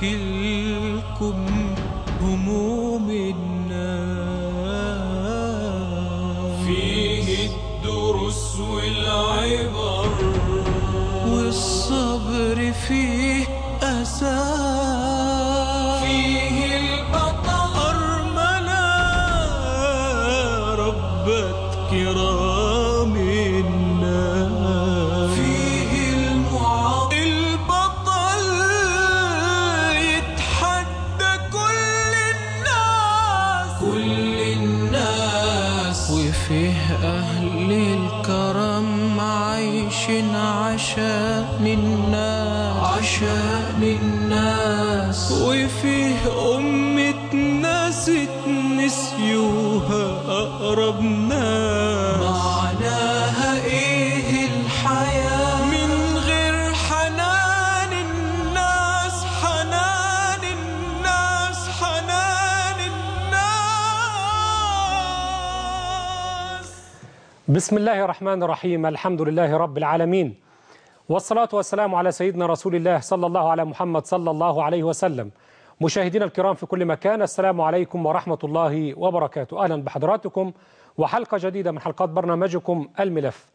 كلكم هموم بسم الله الرحمن الرحيم الحمد لله رب العالمين والصلاة والسلام على سيدنا رسول الله صلى الله على محمد صلى الله عليه وسلم مشاهدينا الكرام في كل مكان السلام عليكم ورحمة الله وبركاته أهلا بحضراتكم وحلقة جديدة من حلقات برنامجكم الملف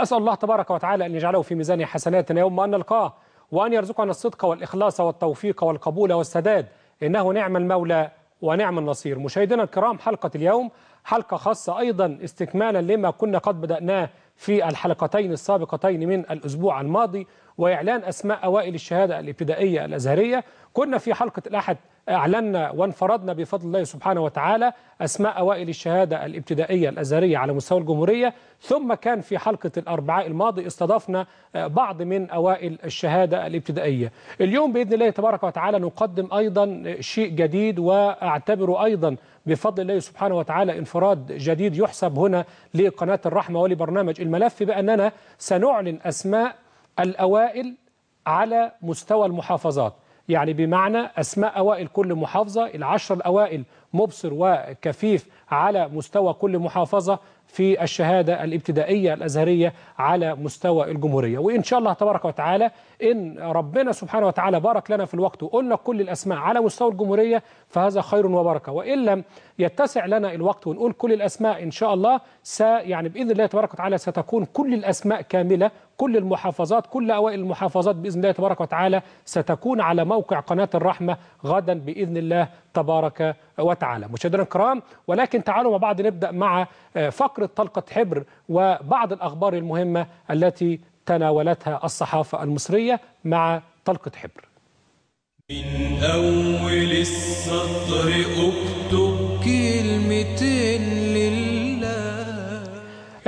أسأل الله تبارك وتعالى أن يجعله في ميزان حسناتنا يوم أن نلقاه وأن يرزقنا الصدق والإخلاص والتوفيق والقبول والسداد إنه نعم المولى ونعم النصير مشاهدينا الكرام حلقة اليوم حلقة خاصة أيضا استكمالا لما كنا قد بدأناه في الحلقتين السابقتين من الأسبوع الماضي وإعلان أسماء أوائل الشهادة الابتدائية الأزهرية كنا في حلقة الأحد أعلنا وانفردنا بفضل الله سبحانه وتعالى أسماء أوائل الشهادة الابتدائية الأزهرية على مستوى الجمهورية ثم كان في حلقة الأربعاء الماضي استضفنا آه، بعض من أوائل الشهادة الابتدائية اليوم بإذن الله تبارك وتعالى نقدم أيضا آه، شيء جديد وأعتبره أيضا بفضل الله سبحانه وتعالى انفراد جديد يحسب هنا لقناة الرحمة ولبرنامج الملف بأننا سنعلن أسماء الأوائل على مستوى المحافظات يعني بمعنى أسماء أوائل كل محافظة العشر الأوائل مبصر وكفيف على مستوى كل محافظة في الشهادة الابتدائية الأزهرية على مستوى الجمهورية وإن شاء الله تبارك وتعالى إن ربنا سبحانه وتعالى بارك لنا في الوقت وقلنا كل الأسماء على مستوى الجمهورية فهذا خير وبركة وإن لم يتسع لنا الوقت ونقول كل الأسماء إن شاء الله س يعني بإذن الله تبارك وتعالى ستكون كل الأسماء كاملة كل المحافظات كل أوائل المحافظات بإذن الله تبارك وتعالى ستكون على موقع قناة الرحمة غدا بإذن الله تبارك وتعالى مشاهدينا الكرام ولكن تعالوا مع بعض نبدأ مع آه، فقرة طلقة حبر وبعض الأخبار المهمة التي تناولتها الصحافة المصرية مع طلقة حبر من أول السطر أكتب كلمتين لله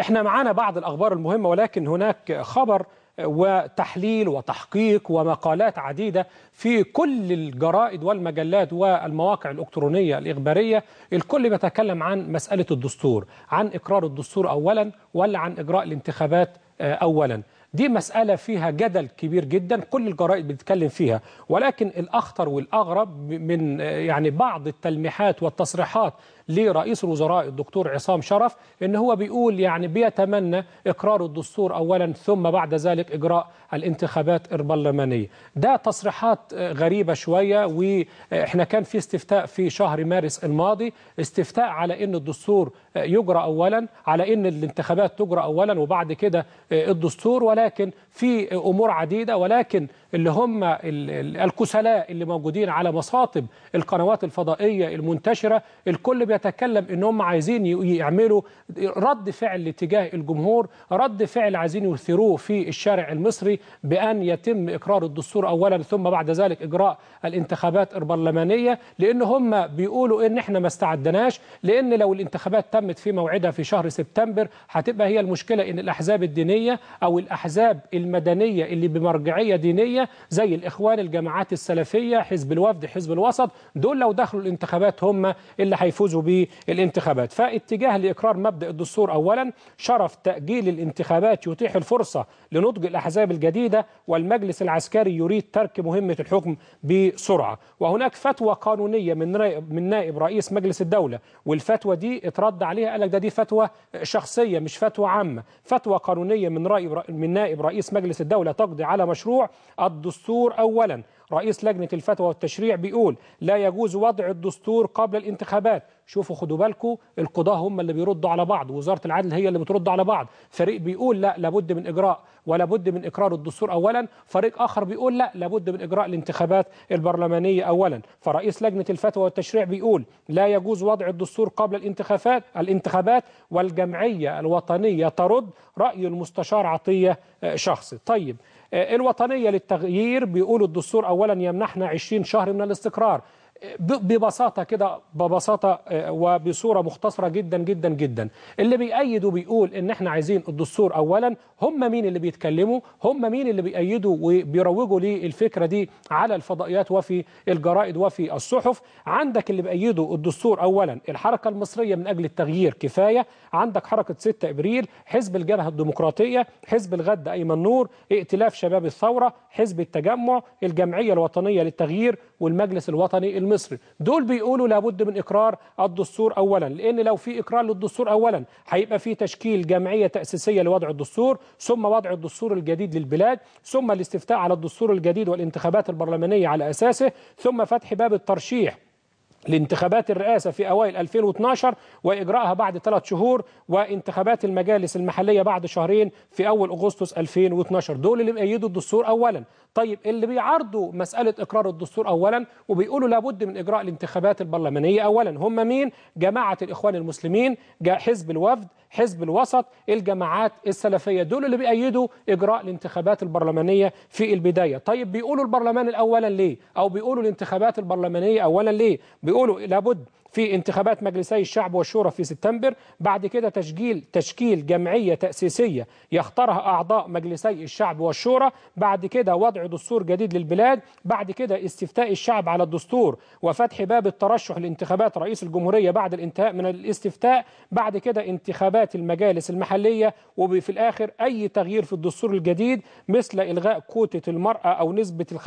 احنا معانا بعض الأخبار المهمة ولكن هناك خبر وتحليل وتحقيق ومقالات عديدة في كل الجرائد والمجلات والمواقع الإلكترونية الإخبارية الكل بيتكلم عن مسألة الدستور عن إقرار الدستور أولا ولا عن إجراء الانتخابات آه، أولا دي مسألة فيها جدل كبير جدا كل الجرائد بتتكلم فيها ولكن الأخطر والأغرب من آه، يعني بعض التلميحات والتصريحات لرئيس الوزراء الدكتور عصام شرف ان هو بيقول يعني بيتمنى اقرار الدستور اولا ثم بعد ذلك اجراء الانتخابات البرلمانيه ده تصريحات غريبه شويه واحنا كان في استفتاء في شهر مارس الماضي استفتاء على ان الدستور يجرى اولا على ان الانتخابات تجرى اولا وبعد كده الدستور ولكن في امور عديده ولكن اللي هم الكسلاء اللي موجودين على مصاطب القنوات الفضائيه المنتشره الكل بيتكلم ان هم عايزين يعملوا رد فعل تجاه الجمهور رد فعل عايزين يثيروه في الشارع المصري بان يتم اقرار الدستور اولا ثم بعد ذلك اجراء الانتخابات البرلمانيه لان هم بيقولوا ان احنا ما استعدناش لان لو الانتخابات تمت في موعدها في شهر سبتمبر هتبقى هي المشكله ان الاحزاب الدينيه او الاحزاب المدنية اللي بمرجعية دينية زي الإخوان الجماعات السلفية حزب الوفد حزب الوسط دول لو دخلوا الانتخابات هم اللي هيفوزوا بالانتخابات فاتجاه لإقرار مبدأ الدستور أولا شرف تأجيل الانتخابات يتيح الفرصة لنضج الأحزاب الجديدة والمجلس العسكري يريد ترك مهمة الحكم بسرعة وهناك فتوى قانونية من من نائب رئيس مجلس الدولة والفتوى دي اترد عليها قال لك ده دي فتوى شخصية مش فتوى عامة فتوى قانونية من رأي من نائب رئيس مجلس الدولة تقضي على مشروع الدستور أولا رئيس لجنة الفتوى والتشريع بيقول لا يجوز وضع الدستور قبل الانتخابات شوفوا خدوا بالكم القضاة هم اللي بيردوا على بعض وزارة العدل هي اللي بترد على بعض فريق بيقول لا لابد من إجراء ولا بد من إقرار الدستور أولا فريق آخر بيقول لا لابد من إجراء الانتخابات البرلمانية أولا فرئيس لجنة الفتوى والتشريع بيقول لا يجوز وضع الدستور قبل الانتخابات الانتخابات والجمعية الوطنية ترد رأي المستشار عطية آه، شخصي طيب آه، الوطنية للتغيير بيقول الدستور أولا يمنحنا 20 شهر من الاستقرار ببساطه كده ببساطه آه، وبصوره مختصره جدا جدا جدا اللي بيأيد وبيقول ان احنا عايزين الدستور اولا هم مين اللي بيتكلموا هم مين اللي بيأيدوا وبيروجوا للفكره دي على الفضائيات وفي الجرائد وفي الصحف عندك اللي بيأيدوا الدستور اولا الحركه المصريه من اجل التغيير كفايه عندك حركه 6 ابريل حزب الجبهه الديمقراطيه حزب الغد ايمن نور ائتلاف شباب الثوره حزب التجمع الجمعيه الوطنيه للتغيير والمجلس الوطني المصري المصري دول بيقولوا لابد من اقرار الدستور اولا لان لو في اقرار للدستور اولا هيبقى في تشكيل جمعيه تاسيسيه لوضع الدستور ثم وضع الدستور الجديد للبلاد ثم الاستفتاء على الدستور الجديد والانتخابات البرلمانيه على اساسه ثم فتح باب الترشيح لانتخابات الرئاسة في أوائل 2012 وإجراءها بعد ثلاث شهور وانتخابات المجالس المحلية بعد شهرين في أول أغسطس 2012 دول اللي بيأيدوا الدستور أولا طيب اللي بيعارضوا مسألة إقرار الدستور أولا وبيقولوا لابد من إجراء الانتخابات البرلمانية أولا هم مين؟ جماعة الإخوان المسلمين حزب الوفد حزب الوسط الجماعات السلفية دول اللي بيأيدوا إجراء الانتخابات البرلمانية في البداية طيب بيقولوا البرلمان الأولا ليه؟ أو بيقولوا الانتخابات البرلمانية أولا ليه؟ بيقولوا لابد في انتخابات مجلسي الشعب والشورى في سبتمبر بعد كده تشكيل تشكيل جمعية تأسيسية يختارها أعضاء مجلسي الشعب والشورى بعد كده وضع دستور جديد للبلاد بعد كده استفتاء الشعب على الدستور وفتح باب الترشح لانتخابات رئيس الجمهورية بعد الانتهاء من الاستفتاء بعد كده انتخابات المجالس المحلية وفي الآخر أي تغيير في الدستور الجديد مثل إلغاء كوتة المرأة أو نسبة ال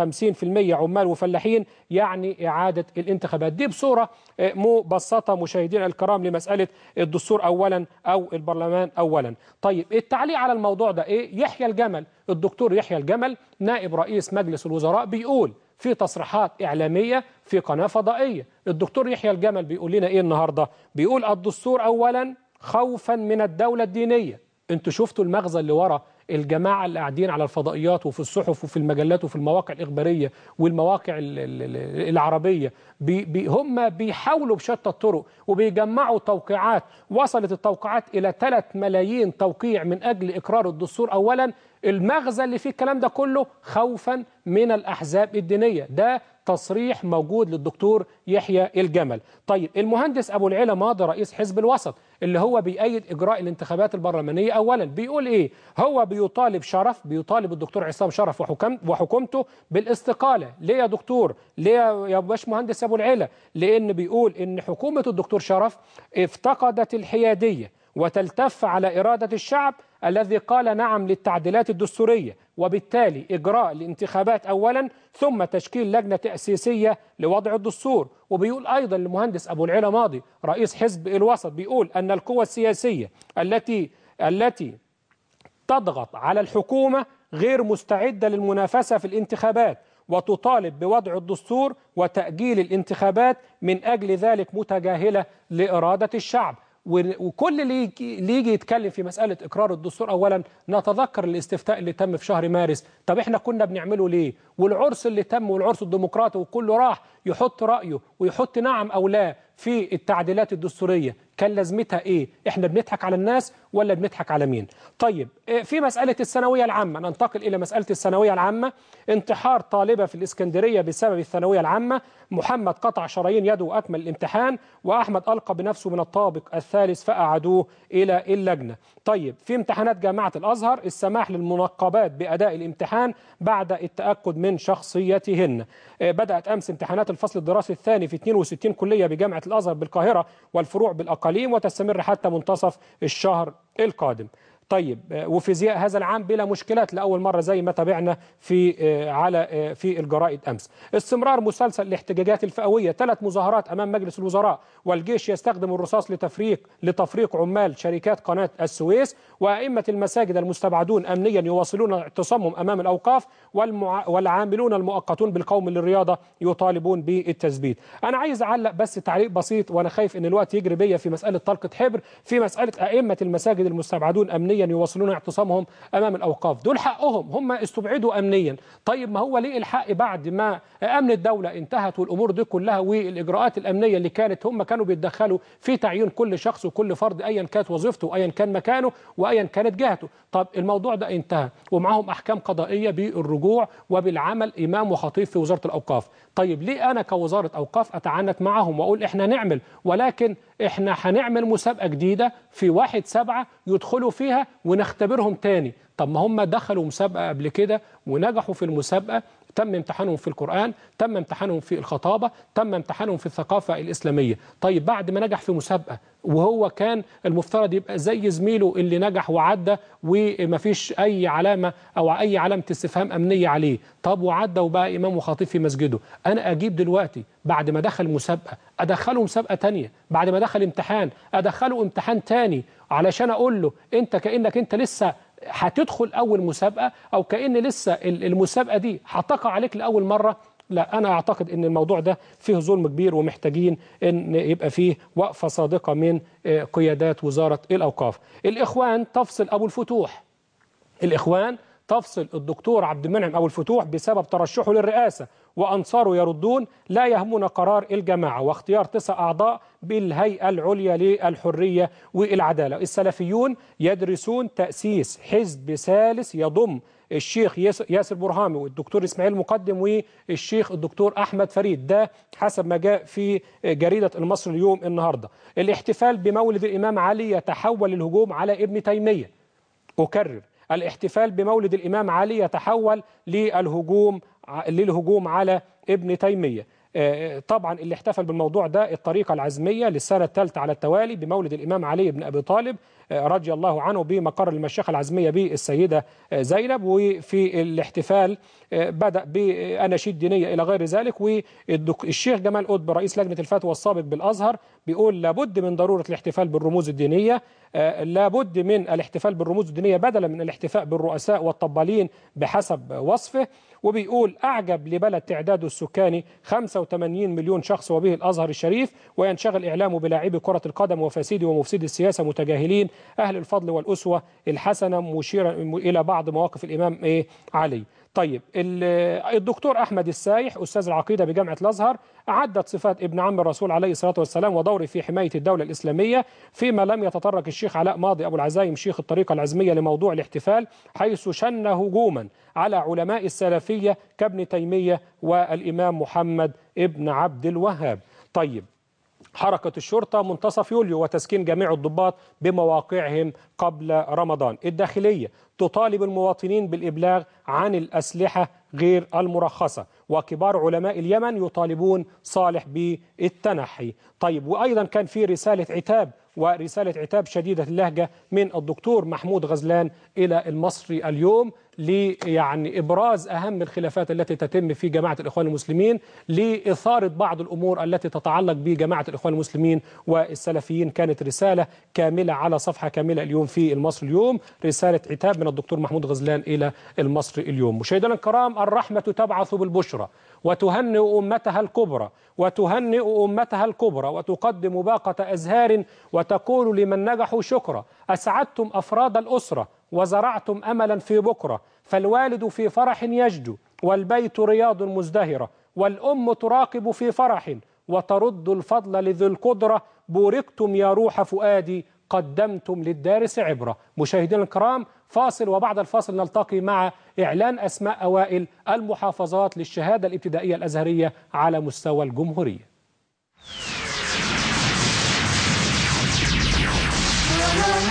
50% عمال وفلاحين يعني إعادة الانتخابات دي بصورة آه، مو له بساطة مشاهدين الكرام لمسألة الدستور أولا أو البرلمان أولا طيب التعليق على الموضوع ده إيه يحيى الجمل الدكتور يحيى الجمل نائب رئيس مجلس الوزراء بيقول في تصريحات إعلامية في قناة فضائية الدكتور يحيى الجمل بيقول لنا إيه النهاردة بيقول الدستور أولا خوفا من الدولة الدينية انتوا شفتوا المغزى اللي ورا الجماعه اللي قاعدين على الفضائيات وفي الصحف وفي المجلات وفي المواقع الاخباريه والمواقع العربيه بي هم بيحاولوا بشتى الطرق وبيجمعوا توقيعات وصلت التوقيعات الى 3 ملايين توقيع من اجل اقرار الدستور اولا المغزى اللي فيه الكلام ده كله خوفا من الاحزاب الدينيه ده تصريح موجود للدكتور يحيى الجمل طيب المهندس أبو العلا ماضي رئيس حزب الوسط اللي هو بيأيد إجراء الانتخابات البرلمانية أولا بيقول إيه هو بيطالب شرف بيطالب الدكتور عصام شرف وحكم وحكومته بالاستقالة ليه يا دكتور ليه يا باشمهندس أبو العلا لأن بيقول إن حكومة الدكتور شرف افتقدت الحيادية وتلتف على إرادة الشعب الذي قال نعم للتعديلات الدستورية وبالتالي إجراء الانتخابات أولا ثم تشكيل لجنة تأسيسية لوضع الدستور وبيقول أيضا المهندس أبو العلا ماضي رئيس حزب الوسط بيقول أن القوى السياسية التي التي تضغط على الحكومة غير مستعدة للمنافسة في الانتخابات وتطالب بوضع الدستور وتأجيل الانتخابات من أجل ذلك متجاهلة لإرادة الشعب وكل اللي اللي يجي يتكلم في مساله اقرار الدستور اولا نتذكر الاستفتاء اللي تم في شهر مارس طب احنا كنا بنعمله ليه والعرس اللي تم والعرس الديمقراطي وكله راح يحط رأيه ويحط نعم أو لا في التعديلات الدستورية كان لازمتها إيه؟ إحنا بنضحك على الناس ولا بنضحك على مين؟ طيب إيه، في مسألة الثانوية العامة ننتقل إلى مسألة الثانوية العامة انتحار طالبة في الإسكندرية بسبب الثانوية العامة محمد قطع شرايين يده وأكمل الامتحان وأحمد ألقى بنفسه من الطابق الثالث فأعادوه إلى اللجنة طيب في امتحانات جامعة الأزهر السماح للمنقبات بأداء الامتحان بعد التأكد من من شخصيتهن آه، بدأت أمس امتحانات الفصل الدراسي الثاني في 62 كلية بجامعة الأزهر بالقاهرة والفروع بالأقاليم وتستمر حتى منتصف الشهر القادم طيب آه، وفيزياء هذا العام بلا مشكلات لاول مره زي ما تابعنا في آه، على آه، في الجرائد امس استمرار مسلسل الاحتجاجات الفئويه ثلاث مظاهرات امام مجلس الوزراء والجيش يستخدم الرصاص لتفريق لتفريق عمال شركات قناه السويس وائمه المساجد المستبعدون امنيا يواصلون التصمم امام الاوقاف والمع... والعاملون المؤقتون بالقوم للرياضه يطالبون بالتثبيت انا عايز اعلق بس تعليق بسيط وانا خايف ان الوقت يجري بيا في مساله طلقه حبر في مساله ائمه المساجد المستبعدون امنيا أمنيا يواصلون اعتصامهم أمام الأوقاف دول حقهم هم استبعدوا أمنيا طيب ما هو ليه الحق بعد ما أمن الدولة انتهت والأمور دي كلها والإجراءات الأمنية اللي كانت هم كانوا بيتدخلوا في تعيين كل شخص وكل فرد أيا كانت وظيفته وأيا كان مكانه وأيا كانت جهته طب الموضوع ده انتهى ومعهم أحكام قضائية بالرجوع وبالعمل إمام وخطيب في وزارة الأوقاف طيب ليه أنا كوزارة أوقاف أتعنت معهم وأقول إحنا نعمل ولكن إحنا هنعمل مسابقة جديدة في واحد سبعة يدخلوا فيها ونختبرهم تاني طب ما هم دخلوا مسابقة قبل كده ونجحوا في المسابقة تم امتحانهم في القرآن تم امتحانهم في الخطابة تم امتحانهم في الثقافة الإسلامية طيب بعد ما نجح في مسابقة وهو كان المفترض يبقى زي زميله اللي نجح وعدى ومفيش أي علامة أو أي علامة استفهام أمنية عليه طب وعدى وبقى إمام وخطيب في مسجده أنا أجيب دلوقتي بعد ما دخل مسابقة أدخله مسابقة تانية بعد ما دخل امتحان أدخله امتحان تاني علشان اقول له انت كانك انت لسه هتدخل اول مسابقه او كان لسه المسابقه دي هتقع عليك لاول مره لا انا اعتقد ان الموضوع ده فيه ظلم كبير ومحتاجين ان يبقى فيه وقفه صادقه من آه، قيادات وزاره الاوقاف الاخوان تفصل ابو الفتوح الاخوان تفصل الدكتور عبد المنعم ابو الفتوح بسبب ترشحه للرئاسه وأنصاره يردون لا يهمنا قرار الجماعة واختيار تسع أعضاء بالهيئة العليا للحرية والعدالة السلفيون يدرسون تأسيس حزب ثالث يضم الشيخ ياسر برهامي والدكتور اسماعيل مقدم والشيخ الدكتور احمد فريد ده حسب ما جاء في جريده المصري اليوم النهارده الاحتفال بمولد الامام علي يتحول للهجوم على ابن تيميه اكرر الاحتفال بمولد الامام علي يتحول للهجوم للهجوم على ابن تيمية آه، آه، طبعا اللي احتفل بالموضوع ده الطريقة العزمية للسنة الثالثة على التوالي بمولد الإمام علي بن أبي طالب آه، رضي الله عنه بمقر المشيخة العزمية بالسيدة زينب وفي الاحتفال بدأ بأناشيد دينية إلى غير ذلك والشيخ جمال قطب رئيس لجنة الفتوى السابق بالأزهر بيقول لابد من ضرورة الاحتفال بالرموز الدينية لابد من الاحتفال بالرموز الدينية بدلا من الاحتفاء بالرؤساء والطبالين بحسب وصفه وبيقول أعجب لبلد تعداده السكاني 85 مليون شخص وبه الأزهر الشريف وينشغل إعلامه بلاعبي كرة القدم وفاسدي ومفسدي السياسة متجاهلين أهل الفضل والأسوة الحسنة مشيرا إلى بعض مواقف الإمام إيه علي طيب الدكتور أحمد السايح أستاذ العقيدة بجامعة الأزهر عدت صفات ابن عم الرسول عليه الصلاة والسلام ودوره في حماية الدولة الإسلامية فيما لم يتطرق الشيخ علاء ماضي أبو العزايم شيخ الطريقة العزمية لموضوع الاحتفال حيث شن هجوما على علماء السلفية كابن تيمية والإمام محمد ابن عبد الوهاب طيب حركة الشرطة منتصف يوليو وتسكين جميع الضباط بمواقعهم قبل رمضان الداخلية تطالب المواطنين بالإبلاغ عن الأسلحة غير المرخصة وكبار علماء اليمن يطالبون صالح بالتنحي طيب وأيضا كان في رسالة عتاب ورسالة عتاب شديدة اللهجة من الدكتور محمود غزلان إلى المصري اليوم ليعني ابراز اهم الخلافات التي تتم في جماعه الاخوان المسلمين لاثاره بعض الامور التي تتعلق بجماعه الاخوان المسلمين والسلفيين كانت رساله كامله على صفحه كامله اليوم في المصري اليوم رساله عتاب من الدكتور محمود غزلان الى المصري اليوم مشاهدينا الكرام الرحمه تبعث بالبشرى وتهنئ امتها الكبرى وتهنئ امتها الكبرى وتقدم باقه ازهار وتقول لمن نجحوا شكرا اسعدتم افراد الاسره وزرعتم أملا في بكرة فالوالد في فرح يجدو والبيت رياض مزدهرة والأم تراقب في فرح وترد الفضل لذي القدرة بوركتم يا روح فؤادي قدمتم للدارس عبرة مشاهدينا الكرام فاصل وبعد الفاصل نلتقي مع إعلان أسماء أوائل المحافظات للشهادة الابتدائية الأزهرية على مستوى الجمهورية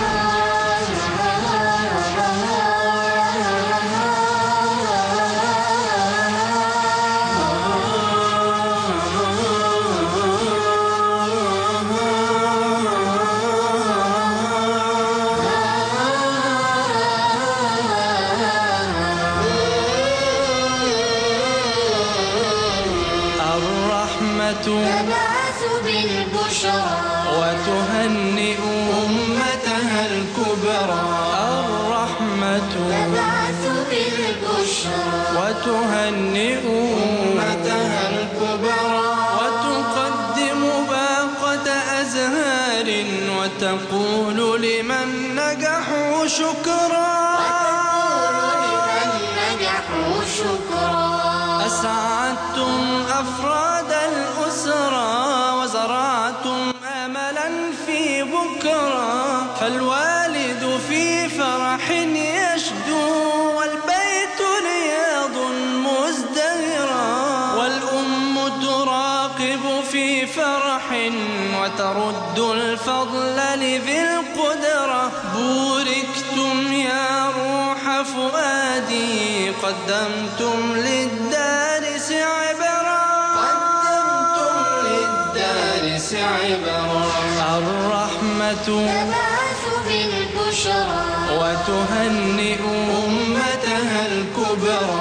تقول لمن نجحوا شكرا وتقول لمن نجحوا شكرا أسعدتم أفراد تبعث بالبشرى وتهنئ أمتها الكبرى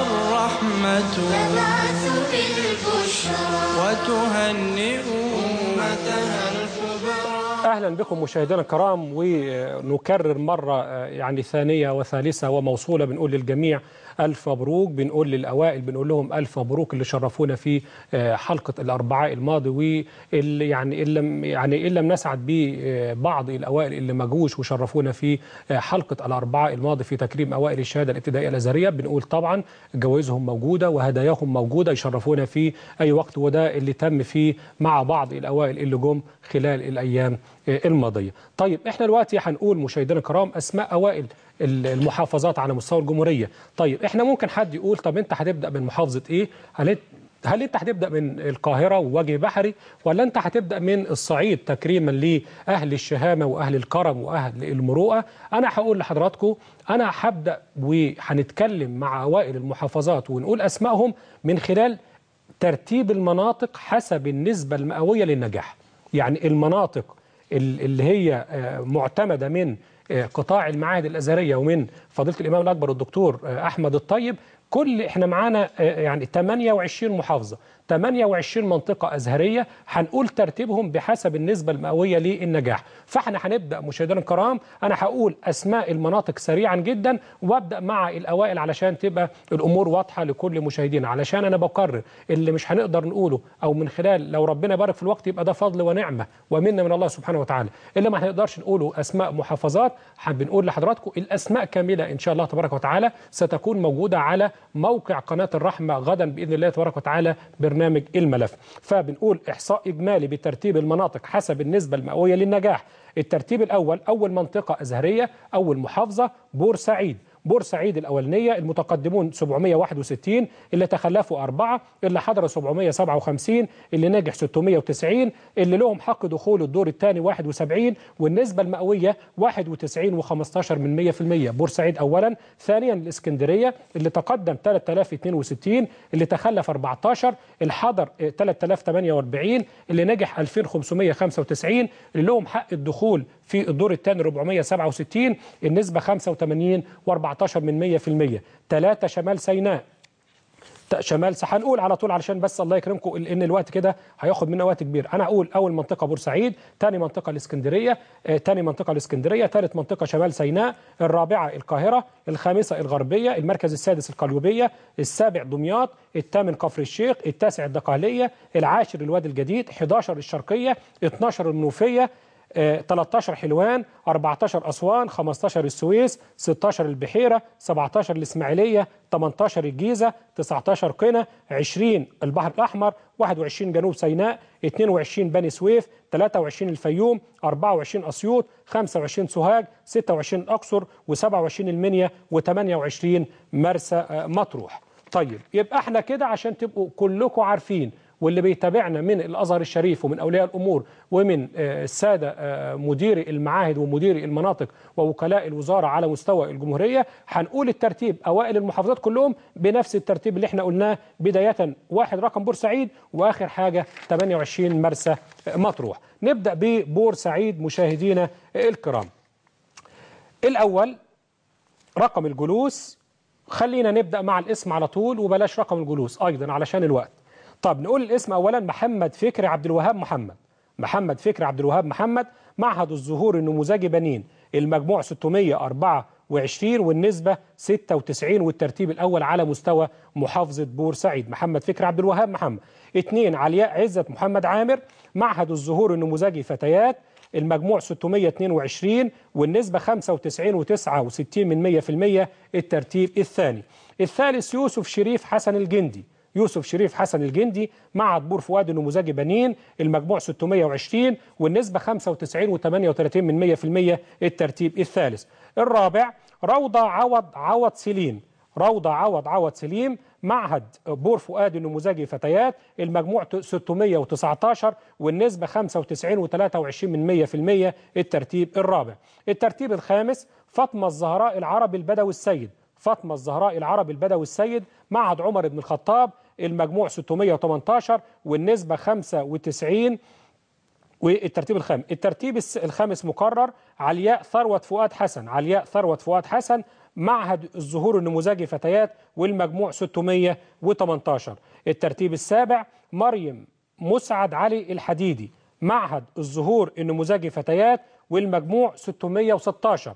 الرحمة تبعث بالبشرى وتهنئ أمتها الكبرى أهلا بكم مشاهدينا الكرام ونكرر مرة آه، يعني ثانية وثالثة وموصولة بنقول للجميع الف مبروك بنقول للاوائل بنقول لهم الف مبروك اللي شرفونا في آه، حلقه الاربعاء الماضي واللي يعني ان لم يعني ان لم نسعد ببعض آه، الاوائل اللي ما جوش وشرفونا في آه، حلقه الاربعاء الماضي في تكريم اوائل الشهاده الابتدائيه الازهريه بنقول طبعا جوائزهم موجوده وهداياهم موجوده يشرفونا في اي وقت وده اللي تم فيه مع بعض الاوائل اللي جم خلال الايام الماضيه. طيب احنا دلوقتي هنقول مشاهدينا الكرام اسماء اوائل المحافظات على مستوى الجمهوريه طيب احنا ممكن حد يقول طب انت هتبدا من محافظه ايه هل هل انت هتبدا من القاهره ووجه بحري ولا انت هتبدا من الصعيد تكريما لاهل الشهامه واهل الكرم واهل المروءه انا هقول لحضراتكم انا هبدا وهنتكلم مع اوائل المحافظات ونقول اسمائهم من خلال ترتيب المناطق حسب النسبه المئويه للنجاح يعني المناطق اللي هي آه، معتمده من قطاع المعاهد الازهريه ومن فضيله الامام الاكبر الدكتور احمد الطيب كل احنا معانا آه، يعني 28 محافظه 28 منطقة أزهرية هنقول ترتيبهم بحسب النسبة المئوية للنجاح فاحنا هنبدأ مشاهدينا الكرام أنا هقول أسماء المناطق سريعا جدا وأبدأ مع الأوائل علشان تبقى الأمور واضحة لكل مشاهدينا علشان أنا بقرر اللي مش هنقدر نقوله أو من خلال لو ربنا بارك في الوقت يبقى ده فضل ونعمة ومنا من الله سبحانه وتعالى اللي ما هنقدرش نقوله أسماء محافظات بنقول لحضراتكم الأسماء كاملة إن شاء الله تبارك وتعالى ستكون موجودة على موقع قناة الرحمة غدا بإذن الله تبارك وتعالى برنامج برنامج الملف فبنقول إحصاء إجمالي بترتيب المناطق حسب النسبة المئوية للنجاح الترتيب الأول أول منطقة أزهرية أول محافظة بورسعيد بورسعيد الأولانية المتقدمون 761 اللي تخلفوا أربعة اللي حضروا 757 اللي نجح 690 اللي لهم حق دخول الدور الثاني 71 والنسبة المئوية 91 و15 من 100% بورسعيد أولا ثانيا الإسكندرية اللي تقدم 3062 اللي تخلف 14 اللي حضر 3048 اللي نجح 2595 اللي لهم حق الدخول في الدور الثاني 467 النسبة 85 و14 من 100% ثلاثة شمال سيناء شمال هنقول على طول علشان بس الله يكرمكم لان الوقت كده هياخد منا وقت كبير انا اقول اول منطقه بورسعيد ثاني منطقه الاسكندريه ثاني آه، منطقه الاسكندريه ثالث منطقه شمال سيناء الرابعه القاهره الخامسه الغربيه المركز السادس القليوبيه السابع دمياط الثامن كفر الشيخ التاسع الدقهليه العاشر الوادي الجديد 11 الشرقيه 12 المنوفيه 13 آه، حلوان 14 أسوان 15 السويس 16 البحيرة 17 الإسماعيلية 18 الجيزة 19 قنا 20 البحر الأحمر 21 جنوب سيناء 22 بني سويف 23 الفيوم 24 أسيوط 25 سوهاج 26 الأقصر و27 المنيا و28 مرسى آه، مطروح طيب يبقى احنا كده عشان تبقوا كلكم عارفين واللي بيتابعنا من الازهر الشريف ومن اولياء الامور ومن آه، الساده آه، مديري المعاهد ومديري المناطق ووكلاء الوزاره على مستوى الجمهوريه هنقول الترتيب اوائل المحافظات كلهم بنفس الترتيب اللي احنا قلناه بدايه واحد رقم بورسعيد واخر حاجه 28 مرسى آه، مطروح نبدا ببورسعيد مشاهدينا الكرام الاول رقم الجلوس خلينا نبدا مع الاسم على طول وبلاش رقم الجلوس ايضا علشان الوقت طب نقول الاسم أولا محمد فكري عبد الوهاب محمد محمد فكري عبد الوهاب محمد معهد الزهور النموذجي بنين المجموع 624 والنسبة 96 والترتيب الأول على مستوى محافظة بورسعيد محمد فكري عبد الوهاب محمد اثنين علياء عزت محمد عامر معهد الزهور النموذجي فتيات المجموع 622 والنسبة 95 و 69 من 100% الترتيب الثاني الثالث يوسف شريف حسن الجندي يوسف شريف حسن الجندي مع عبور فؤاد النموذجي بنين المجموع 620 والنسبة 95 و38 من 100% الترتيب الثالث الرابع روضة عوض عوض سليم روضة عوض عوض سليم معهد بور فؤاد النموذجي فتيات المجموع 619 والنسبة 95 و23 من 100% الترتيب الرابع الترتيب الخامس فاطمة الزهراء العربي البدوي السيد فاطمة الزهراء العربي البدوي السيد معهد عمر بن الخطاب المجموع 618 والنسبة 95 والترتيب الخامس الترتيب الخامس مقرر علياء ثروت فؤاد حسن علياء ثروت فؤاد حسن معهد الظهور النموذجي فتيات والمجموع 618 الترتيب السابع مريم مسعد علي الحديدي معهد الظهور النموذجي فتيات والمجموع 616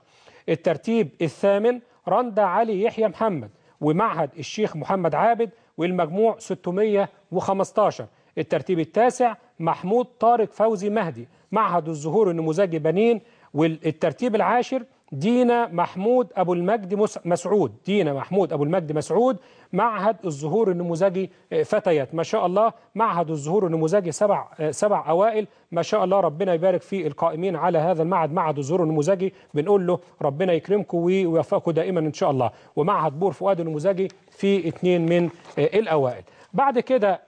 الترتيب الثامن رندا علي يحيى محمد ومعهد الشيخ محمد عابد والمجموع 615 الترتيب التاسع محمود طارق فوزي مهدي معهد الزهور النموذجي بنين والترتيب العاشر دينا محمود أبو المجد مسعود دينا محمود أبو المجد مسعود معهد الظهور النموذجي آه، فتيات ما شاء الله معهد الظهور النموذجي سبع آه، سبع أوائل ما شاء الله ربنا يبارك في القائمين على هذا المعهد معهد الظهور النموذجي بنقول له ربنا يكرمكم ويوفقكم دائما إن شاء الله ومعهد بور فؤاد النموذجي في اثنين من آه، الأوائل بعد كده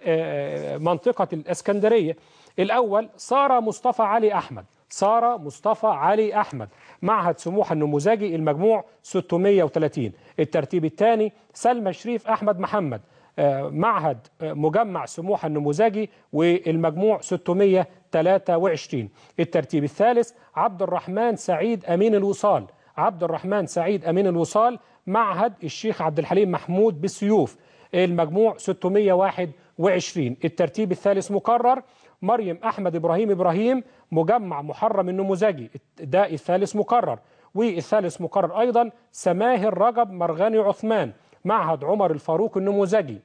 منطقة الإسكندرية الأول صار مصطفى علي أحمد سارة مصطفى علي أحمد معهد سموحة النموذجي المجموع 630 الترتيب الثاني سلمى شريف أحمد محمد آه، معهد آه، مجمع سموحة النموذجي والمجموع 623 الترتيب الثالث عبد الرحمن سعيد أمين الوصال عبد الرحمن سعيد أمين الوصال معهد الشيخ عبد الحليم محمود بالسيوف المجموع 621 الترتيب الثالث مكرر مريم أحمد إبراهيم إبراهيم مجمع محرم النموذجي ده الثالث مكرر والثالث مكرر أيضا سماهر رجب مرغني عثمان معهد عمر الفاروق النموذجي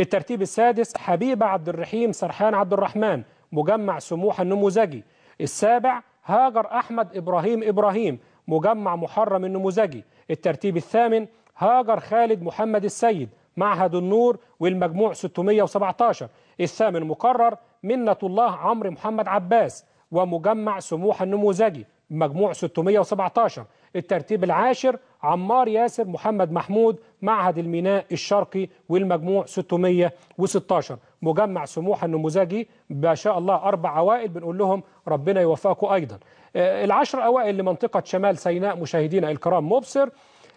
الترتيب السادس حبيبة عبد الرحيم سرحان عبد الرحمن مجمع سموحة النموذجي السابع هاجر أحمد إبراهيم إبراهيم مجمع محرم النموذجي الترتيب الثامن هاجر خالد محمد السيد معهد النور والمجموع 617 الثامن مقرر منة الله عمرو محمد عباس ومجمع سموح النموذجي مجموع 617 الترتيب العاشر عمار ياسر محمد محمود معهد الميناء الشرقي والمجموع 616 مجمع سموح النموذجي ما شاء الله أربع أوائل بنقول لهم ربنا يوفقكم أيضا آه، العشر أوائل لمنطقة شمال سيناء مشاهدينا الكرام مبصر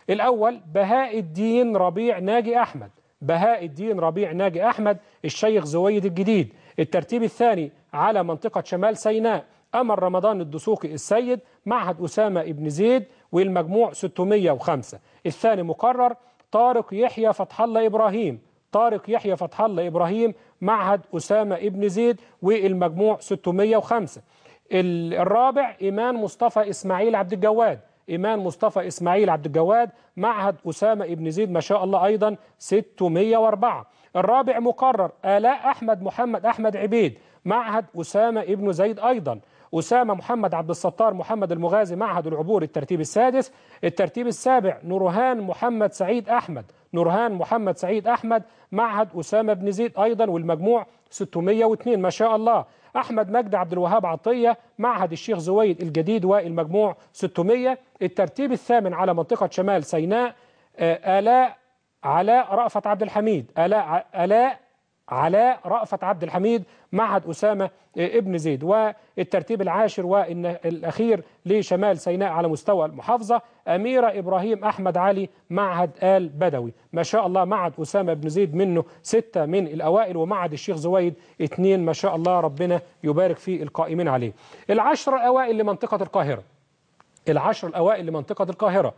الأول بهاء الدين ربيع ناجي أحمد بهاء الدين ربيع ناجي أحمد الشيخ زويد الجديد الترتيب الثاني على منطقة شمال سيناء أمر رمضان الدسوقي السيد معهد أسامة ابن زيد والمجموع 605 الثاني مقرر طارق يحيى فتح الله إبراهيم طارق يحيى فتح الله إبراهيم معهد أسامة ابن زيد والمجموع 605 الرابع إيمان مصطفى إسماعيل عبد الجواد إيمان مصطفى إسماعيل عبد الجواد معهد أسامة ابن زيد ما شاء الله أيضا 604 الرابع مقرر آلاء أحمد محمد أحمد عبيد معهد أسامة ابن زيد أيضا أسامة محمد عبد الستار محمد المغازي معهد العبور الترتيب السادس الترتيب السابع نورهان محمد سعيد أحمد نورهان محمد سعيد أحمد معهد أسامة بن زيد أيضا والمجموع 602 ما شاء الله أحمد مجد عبد الوهاب عطية معهد الشيخ زويد الجديد والمجموع 600 الترتيب الثامن على منطقة شمال سيناء آه، آلاء علاء رأفت عبد الحميد آلاء آلاء علاء رأفت عبد الحميد معهد أسامة آه، ابن زيد والترتيب العاشر والأخير لشمال سيناء على مستوى المحافظة أميرة إبراهيم أحمد علي معهد آل بدوي ما شاء الله معهد أسامة ابن زيد منه ستة من الأوائل ومعهد الشيخ زويد اثنين ما شاء الله ربنا يبارك في القائمين عليه العشر الأوائل لمنطقة القاهرة العشر الأوائل لمنطقة القاهرة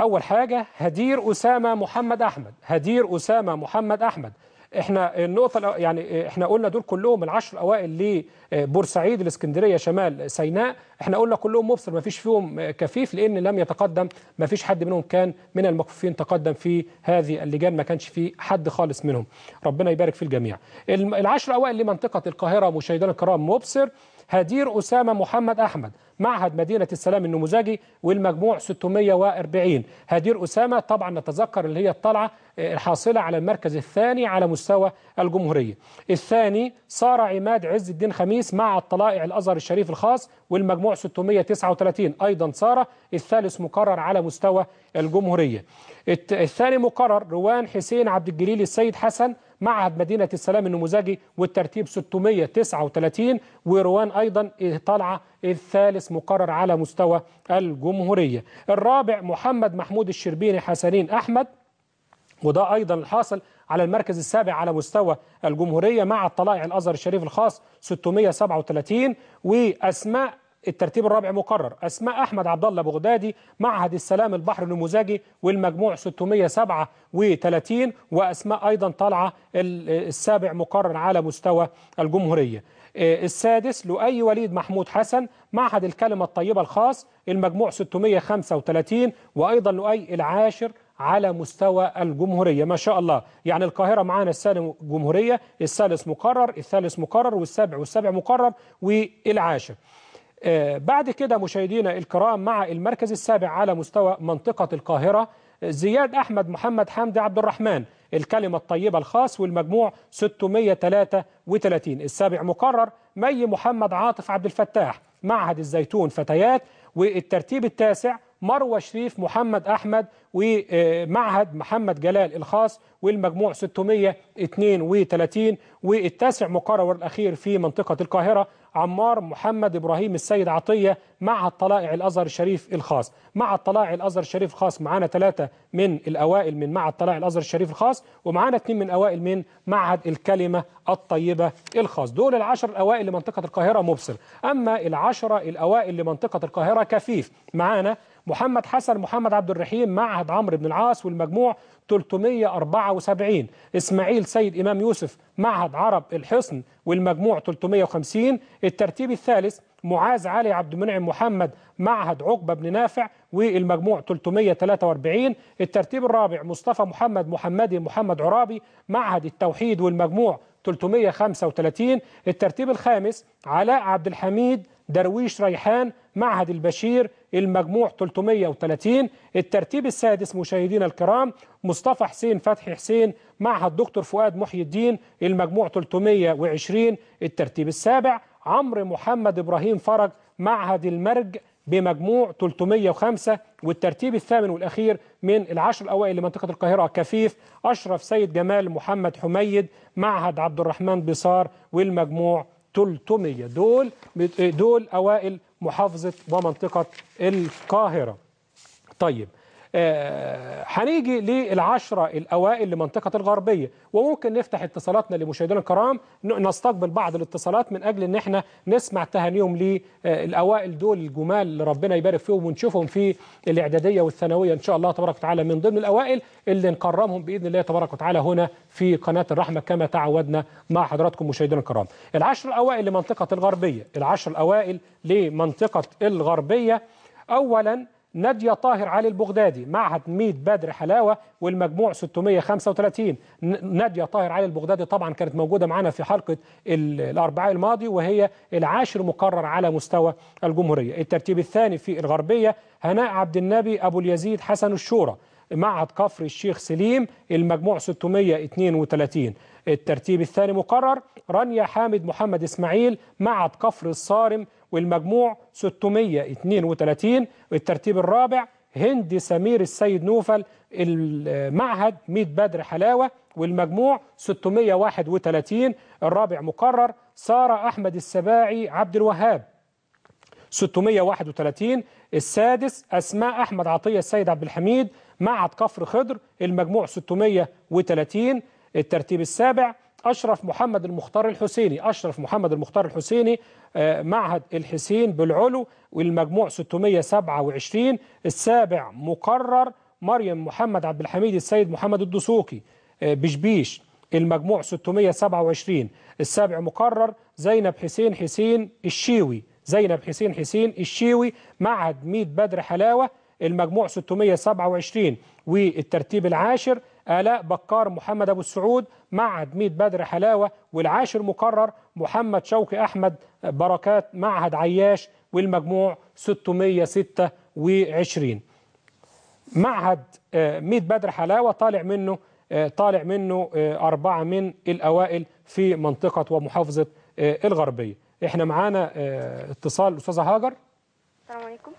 أول حاجة هدير أسامة محمد أحمد هدير أسامة محمد أحمد احنا النقطه يعني احنا قلنا دول كلهم العشر الاوائل لبورسعيد آه، الاسكندريه شمال سيناء احنا قلنا كلهم مبصر ما فيش فيهم كفيف لان لم يتقدم ما فيش حد منهم كان من المكفوفين تقدم في هذه اللجان ما كانش في حد خالص منهم ربنا يبارك في الجميع العشر الاوائل لمنطقه القاهره مشاهدينا الكرام مبصر هدير أسامة محمد أحمد معهد مدينة السلام النموذجي والمجموع 640 هدير أسامة طبعا نتذكر اللي هي الطلعة آه، الحاصلة على المركز الثاني على مستوى الجمهورية الثاني سارة عماد عز الدين خميس مع الطلائع الأزهر الشريف الخاص والمجموع 639 أيضا سارة الثالث مقرر على مستوى الجمهورية الثاني مقرر روان حسين عبد الجليل السيد حسن معهد مدينة السلام النموذجي والترتيب 639 وروان أيضا طالعة الثالث مقرر على مستوى الجمهورية الرابع محمد محمود الشربيني حسنين أحمد وده أيضا الحاصل على المركز السابع على مستوى الجمهورية مع الطلائع الأزهر الشريف الخاص 637 وأسماء الترتيب الرابع مقرر اسماء احمد عبد الله بغدادي معهد السلام البحر النموذجي والمجموع 637 واسماء ايضا طالعه السابع مقرر على مستوى الجمهوريه آه، السادس لؤي وليد محمود حسن معهد الكلمه الطيبه الخاص المجموع 635 وايضا لؤي العاشر على مستوى الجمهورية ما شاء الله يعني القاهرة معانا السنة جمهورية الثالث مقرر الثالث مقرر والسابع والسابع مقرر والعاشر آه، بعد كده مشاهدينا الكرام مع المركز السابع على مستوى منطقة القاهرة آه، زياد أحمد محمد حمدي عبد الرحمن الكلمة الطيبة الخاص والمجموع 633 السابع مقرر مي محمد عاطف عبد الفتاح معهد الزيتون فتيات والترتيب التاسع مروه شريف محمد احمد ومعهد محمد جلال الخاص والمجموع 632 والتاسع مقرر الاخير في منطقه القاهره عمار محمد ابراهيم السيد عطيه معهد طلائع الازهر الشريف الخاص معهد طلائع الازهر الشريف الخاص معانا ثلاثه من الاوائل من معهد طلائع الازهر الشريف الخاص ومعانا اثنين من اوائل من معهد الكلمه الطيبه الخاص دول العشر الاوائل لمنطقه القاهره مبصر اما العشره الاوائل لمنطقه القاهره كفيف معانا محمد حسن محمد عبد الرحيم معهد عمرو بن العاص والمجموع 374 اسماعيل سيد إمام يوسف معهد عرب الحصن والمجموع 350 الترتيب الثالث معاذ علي عبد المنعم محمد معهد عقبة بن نافع والمجموع 343 الترتيب الرابع مصطفى محمد محمدي محمد عرابي معهد التوحيد والمجموع 335 الترتيب الخامس علاء عبد الحميد درويش ريحان معهد البشير المجموع 330 الترتيب السادس مشاهدينا الكرام مصطفى حسين فتحي حسين معهد دكتور فؤاد محي الدين المجموع 320 الترتيب السابع عمرو محمد ابراهيم فرج معهد المرج بمجموع 305 والترتيب الثامن والاخير من العشر الاوائل لمنطقه القاهره كفيف اشرف سيد جمال محمد حميد معهد عبد الرحمن بصار والمجموع 300 دول دول اوائل محافظة ومنطقة القاهرة طيب آه، هنيجي للعشرة الأوائل لمنطقة الغربية وممكن نفتح اتصالاتنا لمشاهدينا الكرام نستقبل بعض الاتصالات من أجل أن احنا نسمع تهانيهم للأوائل آه، دول الجمال اللي ربنا يبارك فيهم ونشوفهم في الإعدادية والثانوية إن شاء الله تبارك وتعالى من ضمن الأوائل اللي نكرمهم بإذن الله تبارك وتعالى هنا في قناة الرحمة كما تعودنا مع حضراتكم مشاهدينا الكرام العشر الأوائل لمنطقة الغربية العشر الأوائل لمنطقة الغربية أولا نادية طاهر علي البغدادي معهد ميد بدر حلاوة والمجموع 635 نادية طاهر علي البغدادي طبعا كانت موجودة معنا في حلقة الأربعاء الماضي وهي العاشر مقرر على مستوى الجمهورية الترتيب الثاني في الغربية هناء عبد النبي أبو اليزيد حسن الشورى معهد كفر الشيخ سليم المجموع 632 الترتيب الثاني مقرر رانيا حامد محمد إسماعيل معهد كفر الصارم والمجموع 632 الترتيب الرابع هند سمير السيد نوفل المعهد ميت بدر حلاوة والمجموع 631 الرابع مقرر سارة أحمد السباعي عبد الوهاب 631 السادس أسماء أحمد عطية السيد عبد الحميد معهد كفر خضر المجموع 630 الترتيب السابع أشرف محمد المختار الحسيني أشرف محمد المختار الحسيني آه، معهد الحسين بالعلو والمجموع 627 السابع مقرر مريم محمد عبد الحميد السيد محمد الدسوقي آه، بشبيش المجموع 627 السابع مقرر زينب حسين حسين الشيوي زينب حسين حسين الشيوي معهد ميت بدر حلاوة المجموع 627 والترتيب العاشر آلاء بكار محمد أبو السعود مع عدميد بدر حلاوة والعاشر مقرر محمد شوقي أحمد بركات معهد عياش والمجموع 626 معهد آه، ميت بدر حلاوة طالع منه آه، طالع منه آه، أربعة من الأوائل في منطقة ومحافظة الغربية احنا معانا اتصال أستاذة هاجر السلام عليكم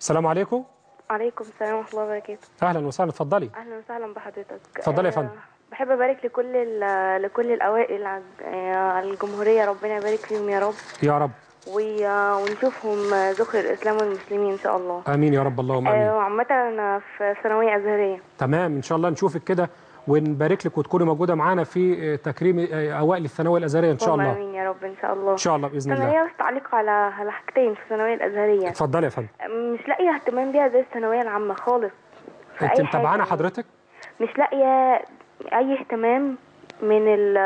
السلام عليكم عليكم السلام ورحمه الله وبركاته اهلا وسهلا اتفضلي اهلا وسهلا بحضرتك اتفضلي يا فندم آه، بحب ابارك لكل لكل الاوائل على آه، الجمهوريه ربنا يبارك فيهم يا رب يا رب ونشوفهم آه، ذخر الاسلام والمسلمين ان شاء الله امين يا رب اللهم امين وعامه انا في ثانويه ازهريه تمام ان شاء الله نشوفك كده ونبارك لك وتكوني موجوده معانا في آه، تكريم آه، اوائل الثانويه الازهريه ان شاء الله امين يا رب ان شاء الله ان شاء الله باذن الله انا تعليق على على حاجتين في الثانويه الازهريه اتفضلي يا فندم مش لاقيه اهتمام بيها زي الثانويه العامه خالص انت متابعانا حضرتك مش لاقيه اي اهتمام من ال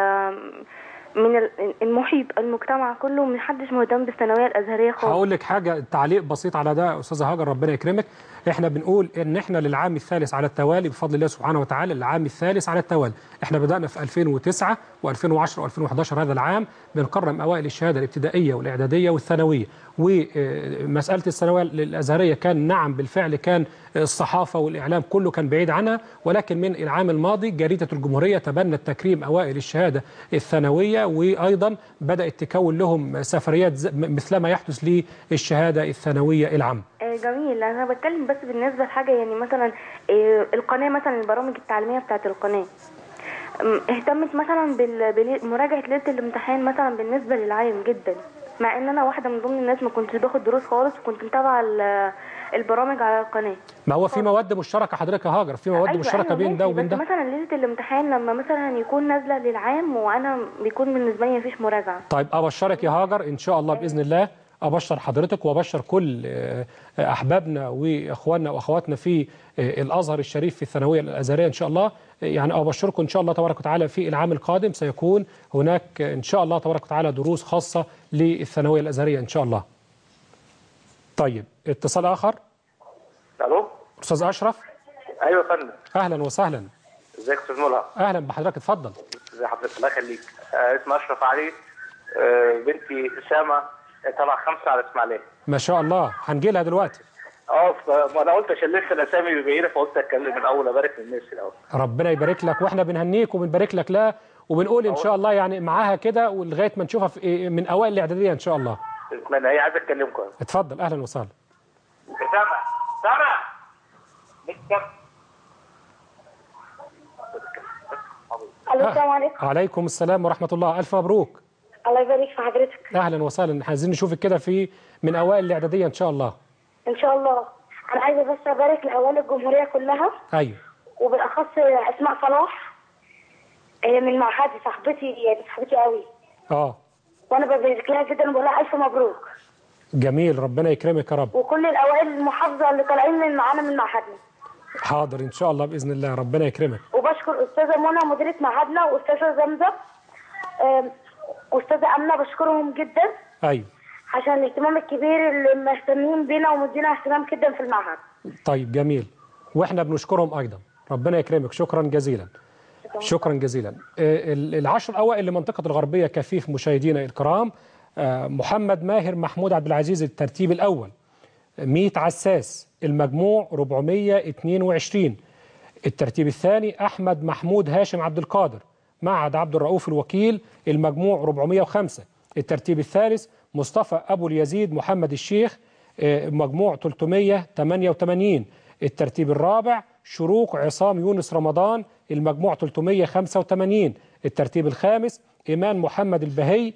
من المحيط المجتمع كله محدش مهتم بالثانويه الازهريه خالص هقول لك حاجه تعليق بسيط على ده استاذه هاجر ربنا يكرمك احنا بنقول ان احنا للعام الثالث على التوالي بفضل الله سبحانه وتعالى العام الثالث على التوالي احنا بدانا في 2009 و2010 و2011 هذا العام بنكرم اوائل الشهاده الابتدائيه والاعداديه والثانويه ومساله الثانويه الازهريه كان نعم بالفعل كان الصحافه والاعلام كله كان بعيد عنها ولكن من العام الماضي جريده الجمهوريه تبنت تكريم اوائل الشهاده الثانويه وايضا بدات تكون لهم سفريات مثلما يحدث للشهاده الثانويه العامه آه، جميل انا بتكلم بس بالنسبه لحاجه يعني مثلا آه، القناه مثلا البرامج التعليميه بتاعه القناه اهتمت مثلا بمراجعه ليله الامتحان مثلا بالنسبه للعام جدا مع ان انا واحده من ضمن الناس ما كنتش باخد دروس خالص وكنت متابعه البرامج على القناه ما هو في مواد مشتركه حضرتك يا هاجر في مواد أيوة مشتركه أيوة، بين ده وبين ده مثلا ليله الامتحان لما مثلا يكون نازله للعام وانا بيكون بالنسبه لي مفيش مراجعه طيب ابشرك يا هاجر ان شاء الله باذن آه. الله أبشر حضرتك وأبشر كل آه، أحبابنا وإخواننا وأخواتنا في آه، الأزهر الشريف في الثانوية الأزهرية إن شاء الله آه، يعني أبشركم إن شاء الله تبارك وتعالى في العام القادم سيكون هناك إن شاء الله تبارك وتعالى دروس خاصة للثانوية الأزهرية إن شاء الله طيب اتصال آخر ألو أستاذ أشرف أيوة يا فندم أهلا وسهلا ازيك يا استاذ ملهم اهلا بحضرتك اتفضل ازي حضرتك الله يخليك اسمي اشرف علي بنتي اسامه طلع خمسة على الإسماعيلية ما شاء الله هنجي لها دلوقتي اه ما انا قلت عشان لسه الاسامي بعيده فقلت اتكلم الاول ابارك للناس الاول ربنا يبارك لك واحنا بنهنيك وبنبارك لك لها وبنقول ان شاء الله يعني معاها كده ولغايه ما نشوفها في إيه، من اوائل الاعداديه ان شاء الله اتمنى هي عايزه اتكلمكم اتفضل اهلا وسهلا سامع سامع السلام عليكم وعليكم آه، السلام ورحمه الله الف مبروك الله يبارك في حضرتك اهلا وسهلا عايزين نشوفك كده في من اوائل الاعداديه ان شاء الله ان شاء الله انا عايزه بس ابارك لاوائل الجمهوريه كلها ايوه وبالاخص اسماء صلاح هي من معهدي صاحبتي يعني صاحبتي قوي اه وانا ببارك لها جدا وبقول لها الف مبروك جميل ربنا يكرمك يا رب وكل الاوائل المحافظه اللي طالعين من معانا من معهدنا حاضر ان شاء الله باذن الله ربنا يكرمك وبشكر استاذه منى مديره معهدنا واستاذه زمزم واستاذه امنه بشكرهم جدا ايوه عشان الاهتمام الكبير اللي مهتمين بينا ومدينا اهتمام جدا في المعهد طيب جميل واحنا بنشكرهم ايضا ربنا يكرمك شكرا جزيلا شكرا جزيلا آه، العشر الاوائل لمنطقه الغربيه كفيف مشاهدينا الكرام آه، محمد ماهر محمود عبد العزيز الترتيب الاول 100 عساس المجموع 422 الترتيب الثاني احمد محمود هاشم عبد القادر معهد عبد الرؤوف الوكيل المجموع 405 الترتيب الثالث مصطفى أبو اليزيد محمد الشيخ آه، مجموع 388 الترتيب الرابع شروق عصام يونس رمضان المجموع 385 الترتيب الخامس إيمان محمد البهي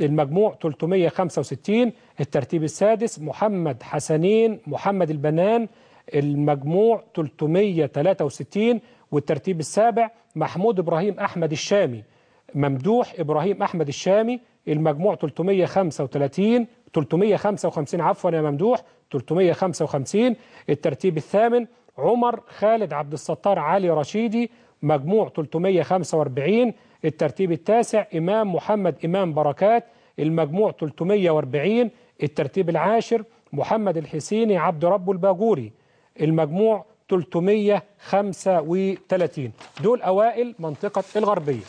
المجموع 365 الترتيب السادس محمد حسنين محمد البنان المجموع 363 والترتيب السابع محمود إبراهيم أحمد الشامي ممدوح إبراهيم أحمد الشامي المجموع 335 355 عفوا يا ممدوح 355 الترتيب الثامن عمر خالد عبد الستار علي رشيدي مجموع 345 الترتيب التاسع إمام محمد إمام بركات المجموع 340 الترتيب العاشر محمد الحسيني عبد رب الباجوري المجموع 335 دول أوائل منطقة الغربية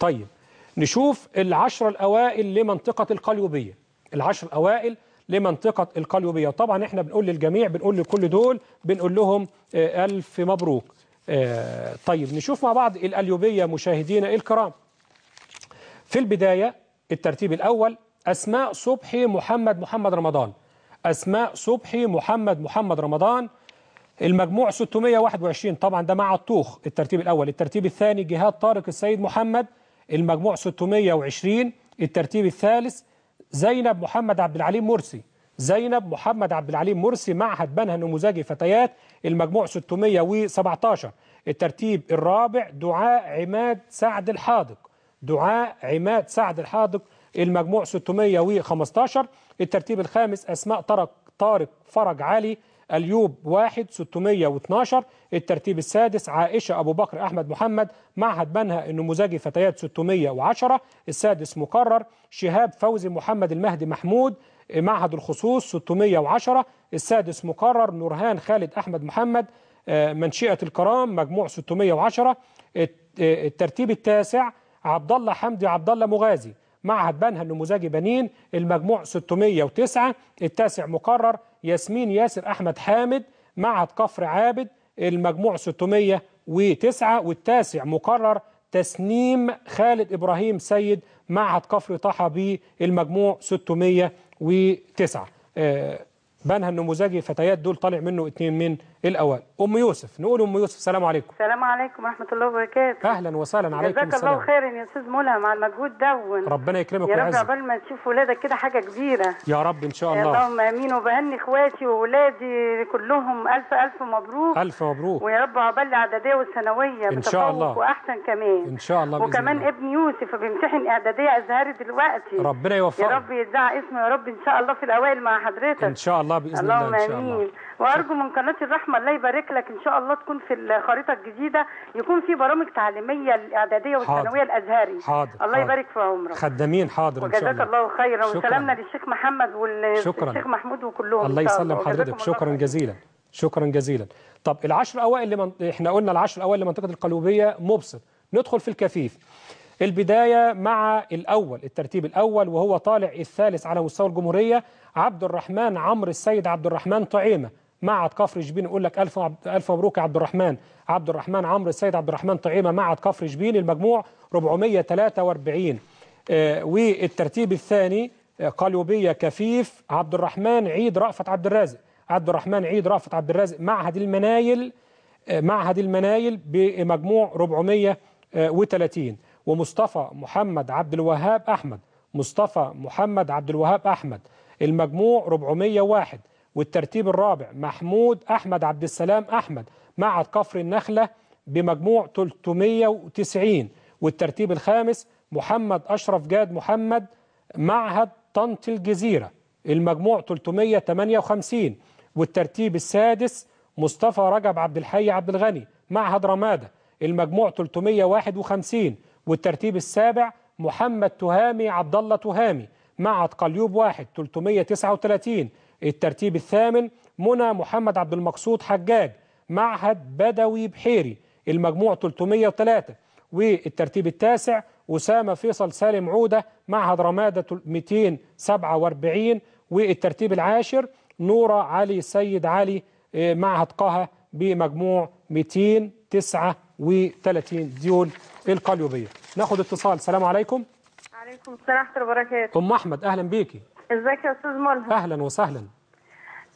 طيب نشوف العشر الأوائل لمنطقة القليوبية العشر الأوائل لمنطقة القليوبية طبعا احنا بنقول للجميع بنقول لكل دول بنقول لهم آه، ألف مبروك آه، طيب نشوف مع بعض القليوبية مشاهدينا الكرام في البداية الترتيب الأول أسماء صبحي محمد محمد رمضان أسماء صبحي محمد محمد رمضان المجموع 621 طبعا ده مع الطوخ الترتيب الأول الترتيب الثاني جهاد طارق السيد محمد المجموع 620 الترتيب الثالث زينب محمد عبد العليم مرسي زينب محمد عبد العليم مرسي معهد بنها نموذجي فتيات المجموع 617 الترتيب الرابع دعاء عماد سعد الحاضق دعاء عماد سعد الحاضق المجموع 615 الترتيب الخامس أسماء طارق طارق فرج علي أليوب واحد 612 الترتيب السادس عائشة أبو بكر أحمد محمد معهد منهى النموذجي فتيات 610 السادس مقرر شهاب فوزي محمد المهدي محمود معهد الخصوص 610 السادس مقرر نورهان خالد أحمد محمد آه، منشئة الكرام مجموع 610 آه، الترتيب التاسع عبد الله حمدي عبد الله مغازي معهد بنها النموذجي بنين المجموع 609 التاسع مقرر ياسمين ياسر أحمد حامد معهد كفر عابد المجموع 609 والتاسع مقرر تسنيم خالد إبراهيم سيد معهد كفر طه بيه المجموع 609 آه، بنها النموذجي فتيات دول طالع منه اتنين من الاوائل ام يوسف نقول ام يوسف السلام عليكم السلام عليكم ورحمه الله وبركاته اهلا وسهلا عليكم جزاك الله خيرا يا استاذ ملهم على المجهود ده ربنا يكرمك يا رب عقبال ما تشوف ولادك كده حاجه كبيره يا رب ان شاء الله اللهم امين وبهني اخواتي وولادي كلهم الف الف مبروك الف مبروك ويا رب عقبال الاعداديه والثانويه ان شاء الله واحسن كمان ان شاء الله وكمان الله. ابن يوسف بيمتحن اعداديه ازهري دلوقتي ربنا يوفقه يا رب يدع اسمه يا رب ان شاء الله في الاوائل مع حضرتك ان شاء الله باذن الله اللهم امين وارجو من قناه الرحمه الله يبارك لك ان شاء الله تكون في الخريطه الجديده يكون في برامج تعليميه الاعداديه والثانويه الازهري حاضر الله يبارك في عمرك خدامين حاضر ان شاء الله وجزاك الله خيرا وسلامنا للشيخ محمد والشيخ محمود وكلهم الله يسلم حضرتك شكرا جزيلا شكرا جزيلا طب العشر الاوائل من... احنا قلنا العشر الاوائل لمنطقه القلوبيه مبسط ندخل في الكفيف البداية مع الأول الترتيب الأول وهو طالع الثالث على مستوى الجمهورية عبد الرحمن عمرو السيد عبد الرحمن طعيمة معهد كفر شبين يقول لك الف الف مبروك يا عبد الرحمن عبد الرحمن عمرو السيد عبد الرحمن طعيمه معهد كفر شبين المجموع 443 آه، والترتيب الثاني آه، قليوبيه كفيف عبد الرحمن عيد رأفت عبد الرازق عبد الرحمن عيد رأفت عبد الرازق معهد المنايل آه، معهد المنايل بمجموع 430 ومصطفى محمد عبد الوهاب احمد مصطفى محمد عبد الوهاب احمد المجموع 401 والترتيب الرابع محمود أحمد عبد السلام أحمد مع كفر النخلة بمجموع 390 والترتيب الخامس محمد أشرف جاد محمد معهد طنط الجزيرة المجموع 358 والترتيب السادس مصطفى رجب عبد الحي عبد الغني معهد رمادة المجموع 351 والترتيب السابع محمد تهامي عبد الله تهامي معهد قليوب واحد 339 الترتيب الثامن منى محمد عبد المقصود حجاج معهد بدوي بحيري المجموع 303 والترتيب التاسع أسامة فيصل سالم عودة معهد رمادة 247 والترتيب العاشر نورة علي سيد علي آه، معهد قها بمجموع 239 ديون القليوبية ناخد اتصال السلام عليكم وعليكم السلام ورحمة الله وبركاته أم أحمد أهلا بيكي ازيك يا استاذ ملهم اهلا وسهلا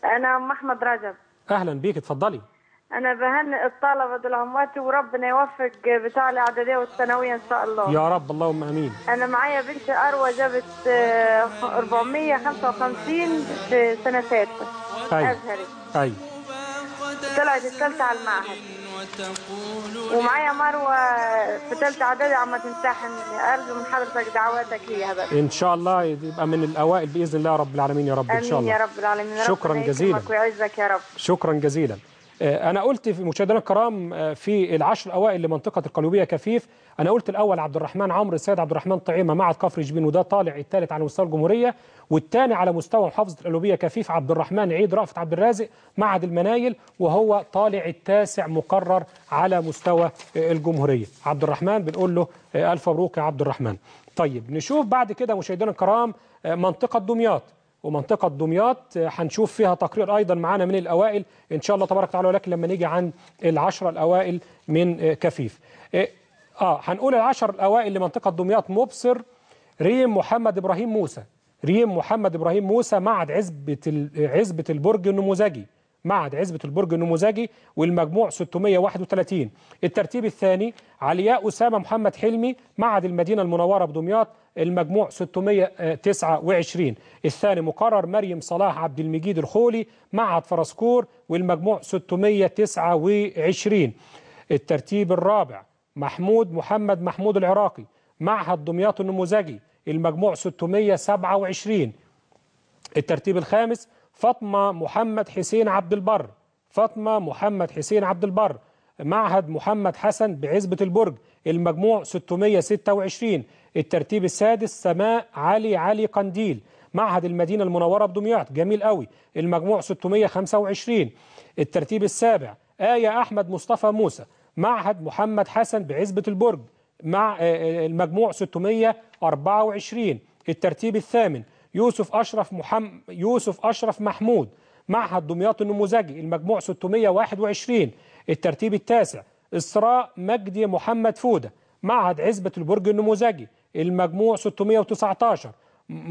انا ام احمد رجب اهلا بيك اتفضلي انا بهنئ الطلبه دول عماتي وربنا يوفق بتاع الاعداديه والثانويه ان شاء الله يا رب اللهم امين انا معايا بنتي اروى جابت 455 آه، في سنه ثالثه ازهري ايوه طلعت الثالثه على المعهد ومعايا مروه في ثالثه اعدادي عم تمتحن ارجو من حضرتك دعواتك ليها بس ان شاء الله يبقى من الاوائل باذن الله رب العالمين يا رب ان شاء الله يا رب العالمين شكرا جزيلا ويعزك يا رب شكرا جزيلا آه، انا قلت في مشاهدينا الكرام آه، في العشر الاوائل لمنطقه القلوبيه كفيف انا قلت الاول عبد الرحمن عمرو السيد عبد الرحمن طعيمه معهد كفر جبين وده طالع الثالث على مستوى الجمهوريه والثاني على مستوى محافظه القلوبيه كفيف عبد الرحمن عيد رأفت عبد الرازق معهد المنايل وهو طالع التاسع مقرر على مستوى آه، الجمهوريه عبد الرحمن بنقول له الف مبروك يا عبد الرحمن طيب نشوف بعد كده مشاهدينا الكرام منطقه دمياط ومنطقة دمياط هنشوف فيها تقرير أيضا معانا من الأوائل إن شاء الله تبارك وتعالى ولكن لما نيجي عن العشرة الأوائل من آه، كفيف إيه، آه هنقول العشر الأوائل لمنطقة دمياط مبصر ريم محمد إبراهيم موسى ريم محمد إبراهيم موسى معد عزبة عزبة البرج النموذجي معهد عزبة البرج النموذجي والمجموع 631 الترتيب الثاني علياء أسامة محمد حلمي معهد المدينة المنورة بدمياط المجموع 629 الثاني مقرر مريم صلاح عبد المجيد الخولي معهد فرسكور والمجموع 629 الترتيب الرابع محمود محمد محمود العراقي معهد دمياط النموذجي المجموع 627 الترتيب الخامس فاطمة محمد حسين عبد البر فاطمة محمد حسين عبد البر معهد محمد حسن بعزبة البرج المجموع 626 الترتيب السادس سماء علي علي قنديل معهد المدينة المنورة بدمياط جميل قوي المجموع 625 الترتيب السابع آية أحمد مصطفى موسى معهد محمد حسن بعزبة البرج مع آه، آه، المجموع 624 الترتيب الثامن يوسف أشرف محمد يوسف أشرف محمود معهد دمياط النموذجي المجموع 621 الترتيب التاسع إسراء مجدي محمد فودة معهد عزبة البرج النموذجي المجموع 619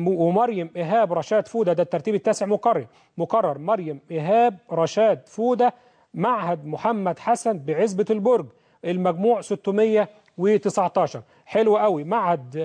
ومريم إيهاب رشاد فودة ده الترتيب التاسع مقرر مقرر مريم إيهاب رشاد فودة معهد محمد حسن بعزبة البرج المجموع 600 و19 حلو قوي معهد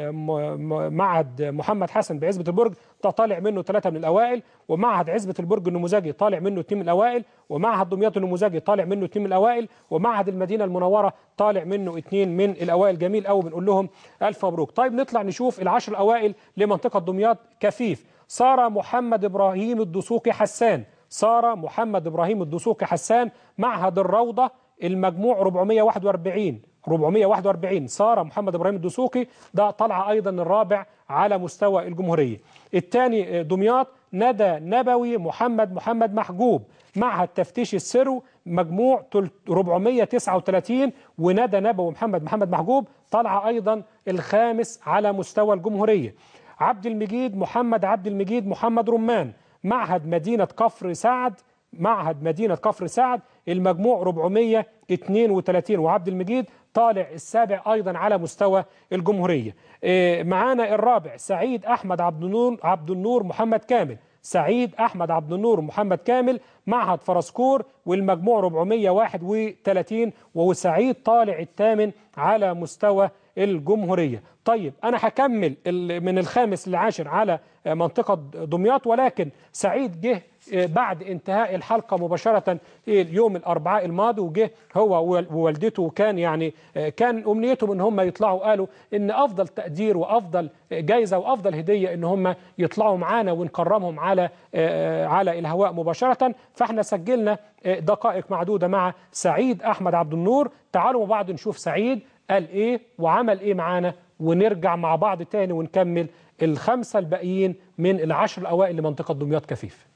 معهد محمد حسن بعزبه البرج ده طالع منه ثلاثه من الاوائل ومعهد عزبه البرج النموذجي طالع منه اثنين من الاوائل ومعهد دمياط النموذجي طالع منه اثنين من الاوائل ومعهد المدينه المنوره طالع منه اثنين من الاوائل جميل قوي بنقول لهم الف مبروك طيب نطلع نشوف العشر الاوائل لمنطقه دمياط كفيف ساره محمد ابراهيم الدسوقي حسان ساره محمد ابراهيم الدسوقي حسان معهد الروضه المجموع 441 441 ساره محمد ابراهيم الدسوقي ده طلع ايضا الرابع على مستوى الجمهوريه الثاني آه، دمياط ندى نبوي محمد محمد محجوب معهد تفتيش السرو مجموع 439 وندى نبوي محمد محمد محجوب طلع ايضا الخامس على مستوى الجمهوريه عبد المجيد محمد عبد المجيد محمد رمان معهد مدينه كفر سعد معهد مدينه كفر سعد المجموع 432 وعبد المجيد طالع السابع أيضا على مستوى الجمهورية إيه، معانا الرابع سعيد أحمد عبد النور, عبد النور محمد كامل سعيد أحمد عبد النور محمد كامل معهد فرسكور والمجموع 431 وهو سعيد طالع الثامن على مستوى الجمهورية طيب أنا هكمل من الخامس للعاشر على منطقة دمياط ولكن سعيد جه إيه، بعد انتهاء الحلقة مباشرة يوم الأربعاء الماضي وجه هو ووالدته وكان يعني إيه، كان أمنيتهم إن هم يطلعوا قالوا إن أفضل تقدير وأفضل جايزة وأفضل هدية إن هم يطلعوا معانا ونكرمهم على إيه، على الهواء مباشرة فإحنا سجلنا دقائق معدودة مع سعيد أحمد عبد النور تعالوا مع بعض نشوف سعيد قال إيه وعمل إيه معانا ونرجع مع بعض تاني ونكمل الخمسة الباقيين من العشر الأوائل لمنطقة دمياط كفيف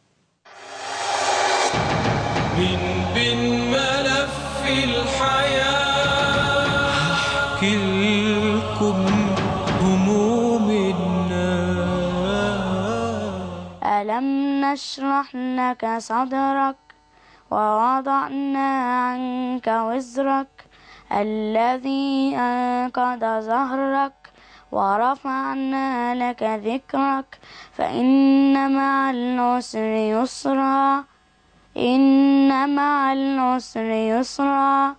من بن ملف الحياة أحكي لكم هموم الناس ألم نشرح لك صدرك ووضعنا عنك وزرك الذي أنقض ظهرك ورفعنا لك ذكرك فإن مع العسر يسرا إن مع العسر يسرا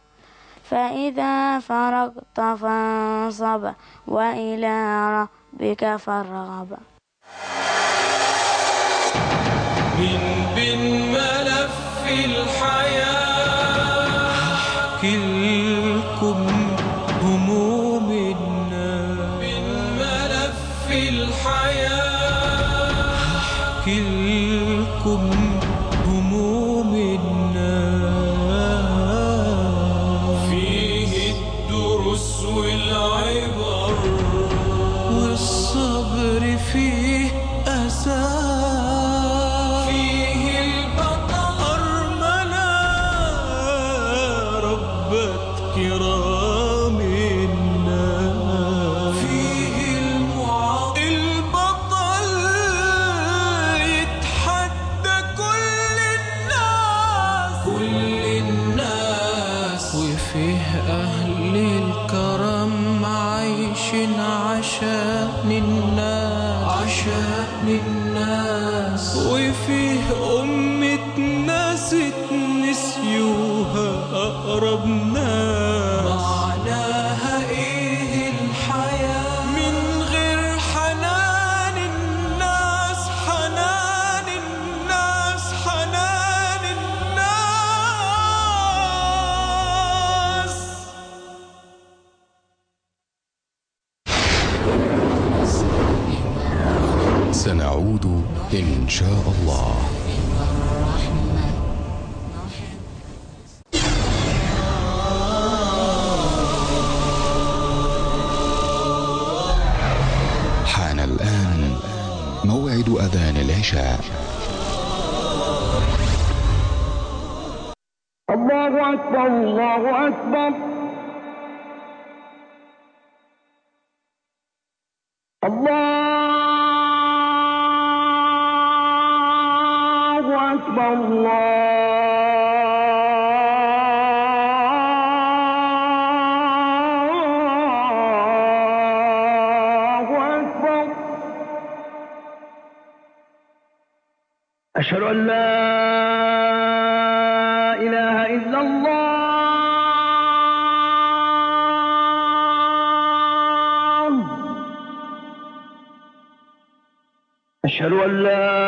فإذا فرغت فانصب وإلى ربك فارغب من بن ملف الحياة أمة ناس نسيوها أقرب ناس لا إله إلا الله أشهد أن لا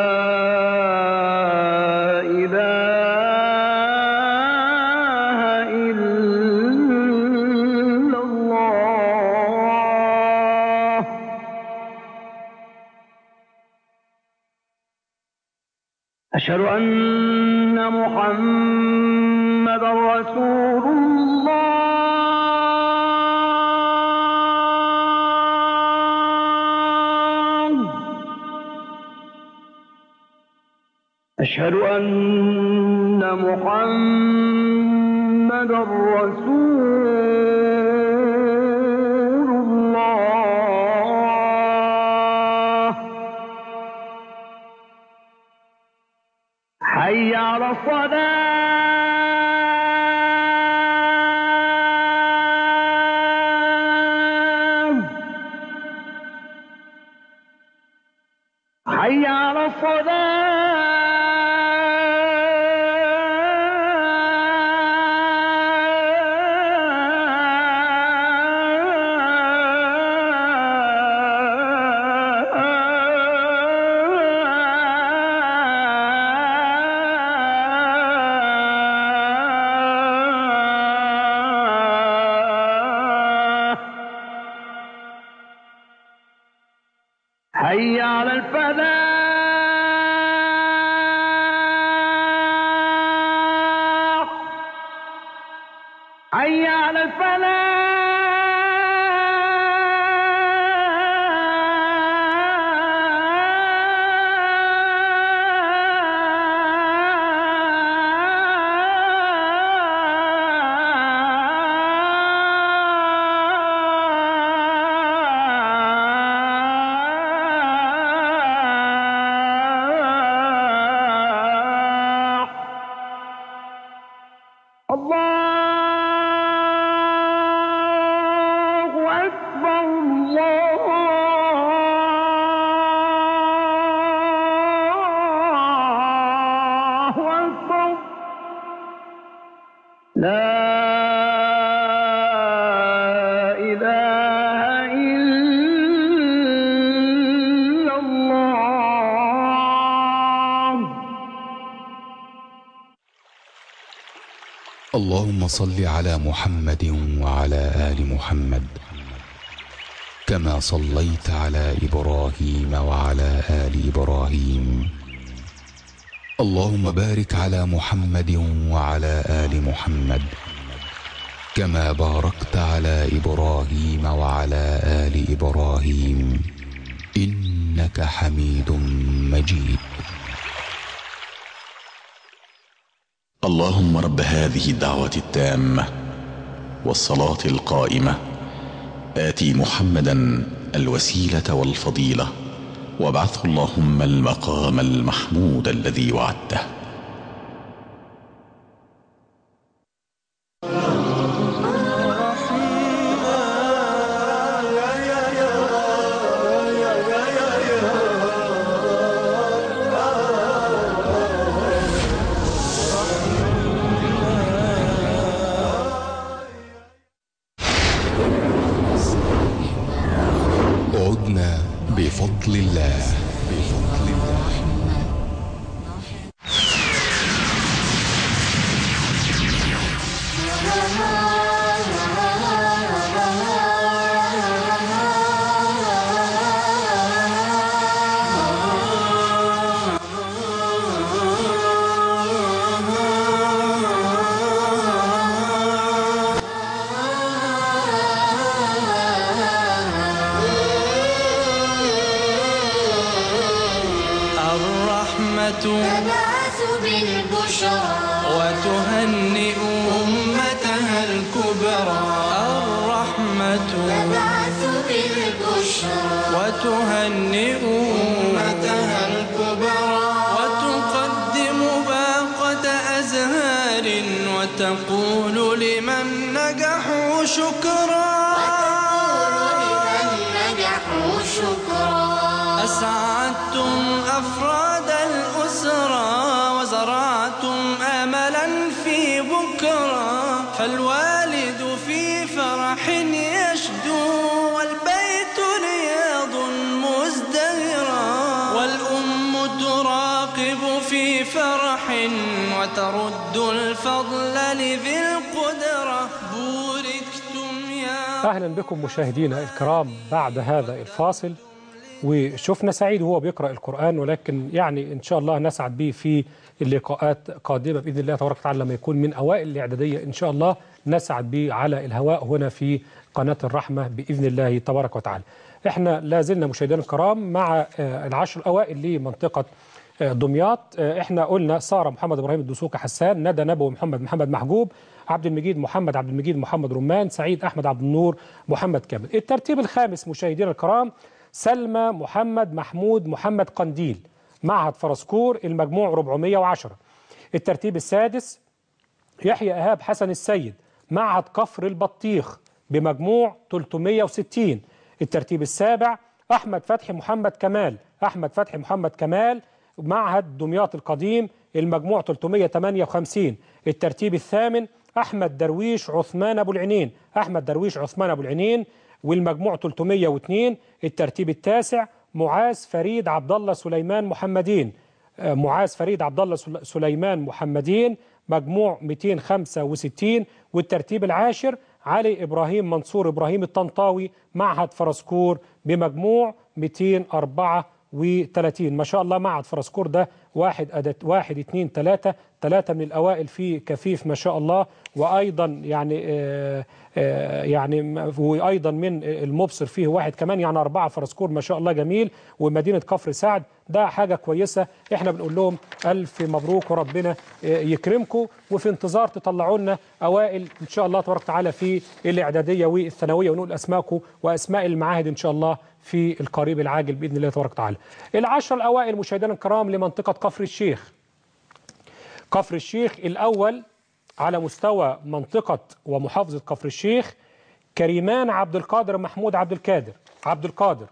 اللهم صل على محمد وعلى آل محمد كما صليت على إبراهيم وعلى آل إبراهيم اللهم بارك على محمد وعلى آل محمد كما باركت على إبراهيم وعلى آل إبراهيم إنك حميد مجيد اللهم رب هذه الدعوة التامة والصلاة القائمة آتي محمدا الوسيلة والفضيلة وابعثه اللهم المقام المحمود الذي وعدته لله مشاهدينا الكرام بعد هذا الفاصل وشفنا سعيد وهو بيقرأ القرآن ولكن يعني إن شاء الله نسعد به في اللقاءات قادمة بإذن الله تبارك وتعالى لما يكون من أوائل الإعدادية إن شاء الله نسعد به على الهواء هنا في قناة الرحمة بإذن الله تبارك وتعالى إحنا لا زلنا مشاهدينا الكرام مع آه، العشر الأوائل لمنطقة آه، دمياط آه، إحنا قلنا سارة محمد إبراهيم الدسوقي حسان ندى نبوي محمد محمد محجوب عبد المجيد محمد عبد المجيد محمد رمان سعيد أحمد عبد النور محمد كامل الترتيب الخامس مشاهدينا الكرام سلمى محمد محمود محمد قنديل معهد فرسكور المجموع 410 الترتيب السادس يحيى إيهاب حسن السيد معهد كفر البطيخ بمجموع 360 الترتيب السابع أحمد فتحي محمد كمال أحمد فتحي محمد كمال معهد دمياط القديم المجموع 358 الترتيب الثامن أحمد درويش عثمان أبو العنين أحمد درويش عثمان أبو العنين والمجموع 302 الترتيب التاسع معاذ فريد عبد الله سليمان محمدين آه، معاذ فريد عبد الله سليمان محمدين مجموع 265 والترتيب العاشر علي إبراهيم منصور إبراهيم الطنطاوي معهد فرسكور بمجموع 234 ما شاء الله معهد فرسكور ده واحد أدت واحد اثنين ثلاثة ثلاثة من الأوائل في كفيف ما شاء الله وأيضا يعني آه، آه، يعني وأيضا من المبصر فيه واحد كمان يعني أربعة فرسكور ما شاء الله جميل ومدينة كفر سعد ده حاجة كويسة إحنا بنقول لهم ألف مبروك وربنا آه، يكرمكم وفي انتظار تطلعوا لنا أوائل إن شاء الله تبارك وتعالى في الإعدادية والثانوية ونقول أسماءكم وأسماء المعاهد إن شاء الله في القريب العاجل بإذن الله تبارك وتعالى العشر الأوائل مشاهدينا الكرام لمنطقة كفر الشيخ كفر الشيخ الأول على مستوى منطقة ومحافظة كفر الشيخ كريمان عبد القادر محمود عبد الكادر عبد القادر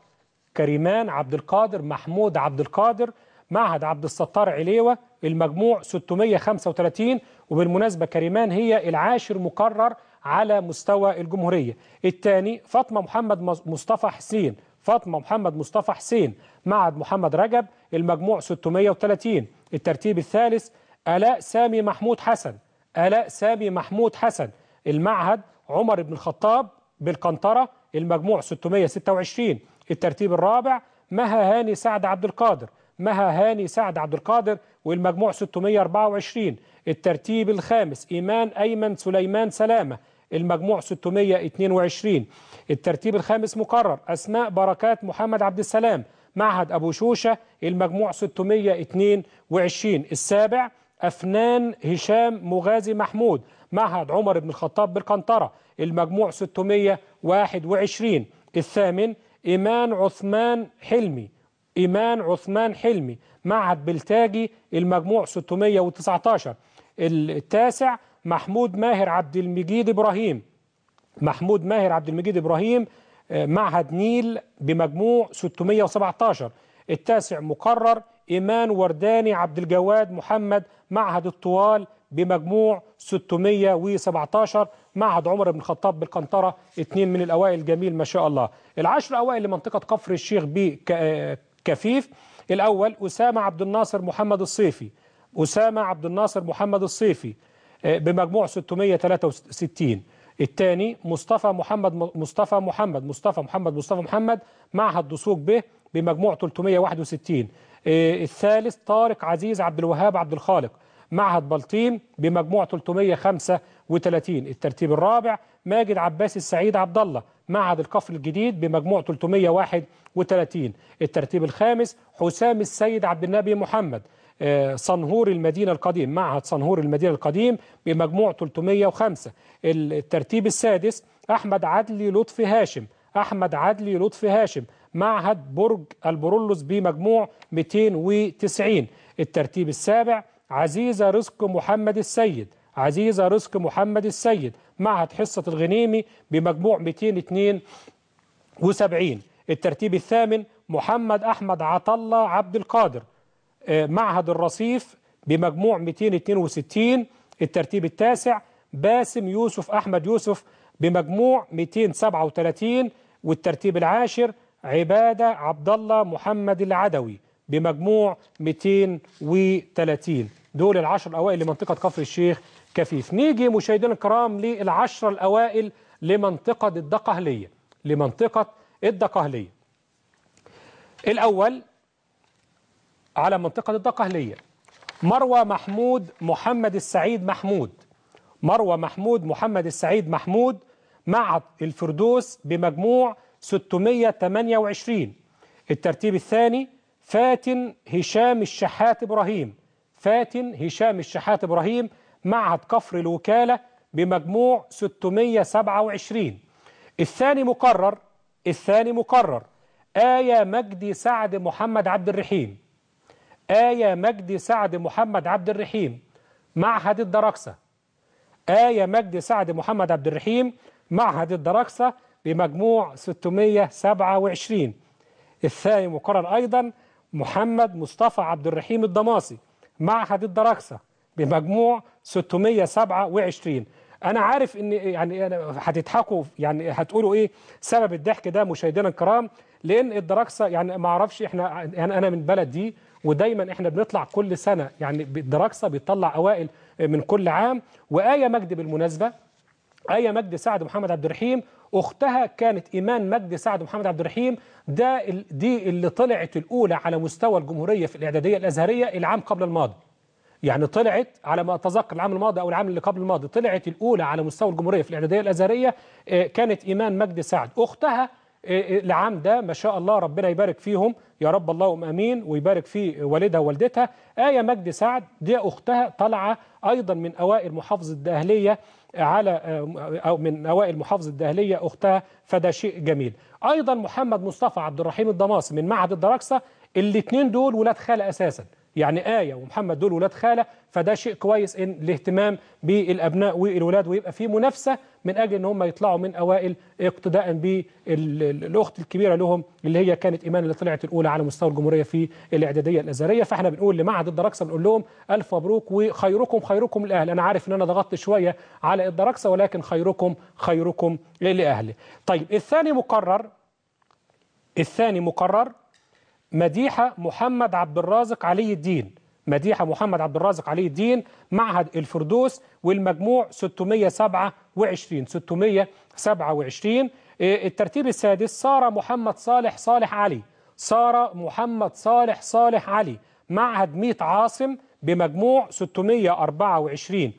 كريمان عبد القادر محمود عبد القادر معهد عبد الستار عليوة المجموع 635 وبالمناسبة كريمان هي العاشر مقرر على مستوى الجمهورية الثاني فاطمة محمد مصطفى حسين فاطمه محمد مصطفى حسين معهد محمد رجب المجموع 630 الترتيب الثالث الاء سامي محمود حسن الاء سامي محمود حسن المعهد عمر بن الخطاب بالقنطره المجموع 626 الترتيب الرابع مها هاني سعد عبد القادر مها هاني سعد عبد القادر والمجموع 624 الترتيب الخامس إيمان أيمن سليمان سلامة المجموع 622 الترتيب الخامس مقرر أسماء بركات محمد عبد السلام معهد أبو شوشة المجموع 622 السابع أفنان هشام مغازي محمود معهد عمر بن الخطاب بالقنطرة المجموع 621 الثامن إيمان عثمان حلمي إيمان عثمان حلمي معهد بلتاجي المجموع 619 التاسع محمود ماهر عبد المجيد إبراهيم محمود ماهر عبد المجيد إبراهيم آه، معهد نيل بمجموع 617 التاسع مقرر إيمان ورداني عبد الجواد محمد معهد الطوال بمجموع 617 معهد عمر بن الخطاب بالقنطرة اثنين من الأوائل جميل ما شاء الله العشر أوائل لمنطقة كفر الشيخ بكفيف آه، الأول أسامة عبد الناصر محمد الصيفي أسامة عبد الناصر محمد الصيفي آه، بمجموع 663 الثاني مصطفى محمد مصطفى محمد مصطفى محمد مصطفى محمد معهد دسوق به بمجموع 361 آه، الثالث طارق عزيز عبد الوهاب عبد الخالق معهد بلطيم بمجموع 335 الترتيب الرابع ماجد عباس السعيد عبد الله معهد الكفر الجديد بمجموع 331 الترتيب الخامس حسام السيد عبد النبي محمد صنهور المدينة القديم معهد صنهور المدينة القديم بمجموع 305 الترتيب السادس أحمد عدلي لطفي هاشم أحمد عدلي لطفي هاشم معهد برج البرولوس بمجموع 290 الترتيب السابع عزيزة رزق محمد السيد عزيزة رزق محمد السيد معهد حصة الغنيمي بمجموع 272 الترتيب الثامن محمد أحمد عطلة عبد القادر آه، معهد الرصيف بمجموع 262 الترتيب التاسع باسم يوسف أحمد يوسف بمجموع 237 والترتيب العاشر عبادة عبد الله محمد العدوي بمجموع 230 دول العشر الأوائل لمنطقة كفر الشيخ كفيف نيجي مشاهدينا الكرام للعشر الأوائل لمنطقة الدقهلية لمنطقة الدقهلية الأول على منطقة الدقهلية مروى محمود محمد السعيد محمود مروى محمود محمد السعيد محمود معهد الفردوس بمجموع 628 الترتيب الثاني فاتن هشام الشحات إبراهيم فاتن هشام الشحات إبراهيم معهد كفر الوكالة بمجموع 627 الثاني مقرر الثاني مقرر آية مجدي سعد محمد عبد الرحيم آية مجدي سعد محمد عبد الرحيم معهد الدراكسة آية مجدي سعد محمد عبد الرحيم معهد الدراكسة بمجموع 627 الثاني مقرر أيضا محمد مصطفى عبد الرحيم الدماسي معهد الدراكسة بمجموع 627 انا عارف ان يعني هتضحكوا يعني هتقولوا ايه سبب الضحك ده مشاهدينا الكرام لان الدراكسه يعني ما اعرفش احنا يعني انا من بلد دي ودايما احنا بنطلع كل سنه يعني دراكسا بيطلع اوائل آه، من كل عام وايه مجد بالمناسبه ايه مجد سعد محمد عبد الرحيم اختها كانت ايمان مجد سعد محمد عبد الرحيم ده دي اللي طلعت الاولى على مستوى الجمهوريه في الاعداديه الازهريه العام قبل الماضي يعني طلعت على ما اتذكر العام الماضي او العام اللي قبل الماضي طلعت الاولى على مستوى الجمهوريه في الاعداديه الازهريه آه، كانت ايمان مجد سعد اختها آه، العام ده ما شاء الله ربنا يبارك فيهم يا رب اللهم امين ويبارك في والدها ووالدتها ايه مجدي سعد دي اختها طالعه ايضا من اوائل محافظه الدهليه على آه، او من اوائل محافظه الدهليه اختها فده شيء جميل ايضا محمد مصطفى عبد الرحيم الدماس من معهد الدراكسه الاثنين دول ولاد خاله اساسا يعني آية ومحمد دول ولاد خالة فده شيء كويس إن الاهتمام بالأبناء والولاد ويبقى في منافسة من أجل إن هم يطلعوا من أوائل اقتداء بالأخت الكبيرة لهم اللي هي كانت إيمان اللي طلعت الأولى على مستوى الجمهورية في الإعدادية الأزهرية فإحنا بنقول لمعهد الدراكسة بنقول لهم ألف مبروك وخيركم خيركم لأهل أنا عارف إن أنا ضغطت شوية على الدراكسة ولكن خيركم خيركم لأهله طيب الثاني مقرر الثاني مقرر مديحة محمد عبد الرازق علي الدين مديحة محمد عبد الرازق علي الدين معهد الفردوس والمجموع 627 627 إيه، الترتيب السادس سارة محمد صالح صالح علي سارة محمد صالح صالح علي معهد ميت عاصم بمجموع 624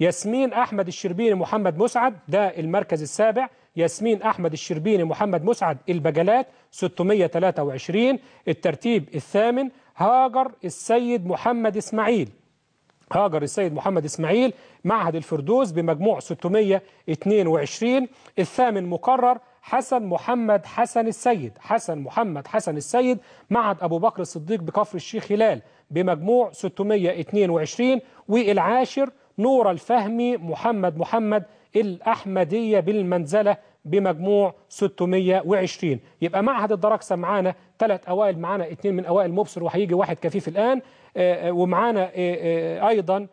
ياسمين أحمد الشربيني محمد مسعد ده المركز السابع ياسمين أحمد الشربيني محمد مسعد البجلات 623 الترتيب الثامن هاجر السيد محمد إسماعيل هاجر السيد محمد إسماعيل معهد الفردوس بمجموع 622 الثامن مقرر حسن محمد حسن السيد حسن محمد حسن السيد معهد أبو بكر الصديق بكفر الشيخ هلال بمجموع 622 والعاشر نور الفهمي محمد محمد الأحمدية بالمنزلة بمجموع 620 يبقى معهد الدركسة معانا ثلاث أوائل معانا اثنين من أوائل مبصر وهيجي واحد كفيف الآن آه، آه، ومعانا آه، أيضا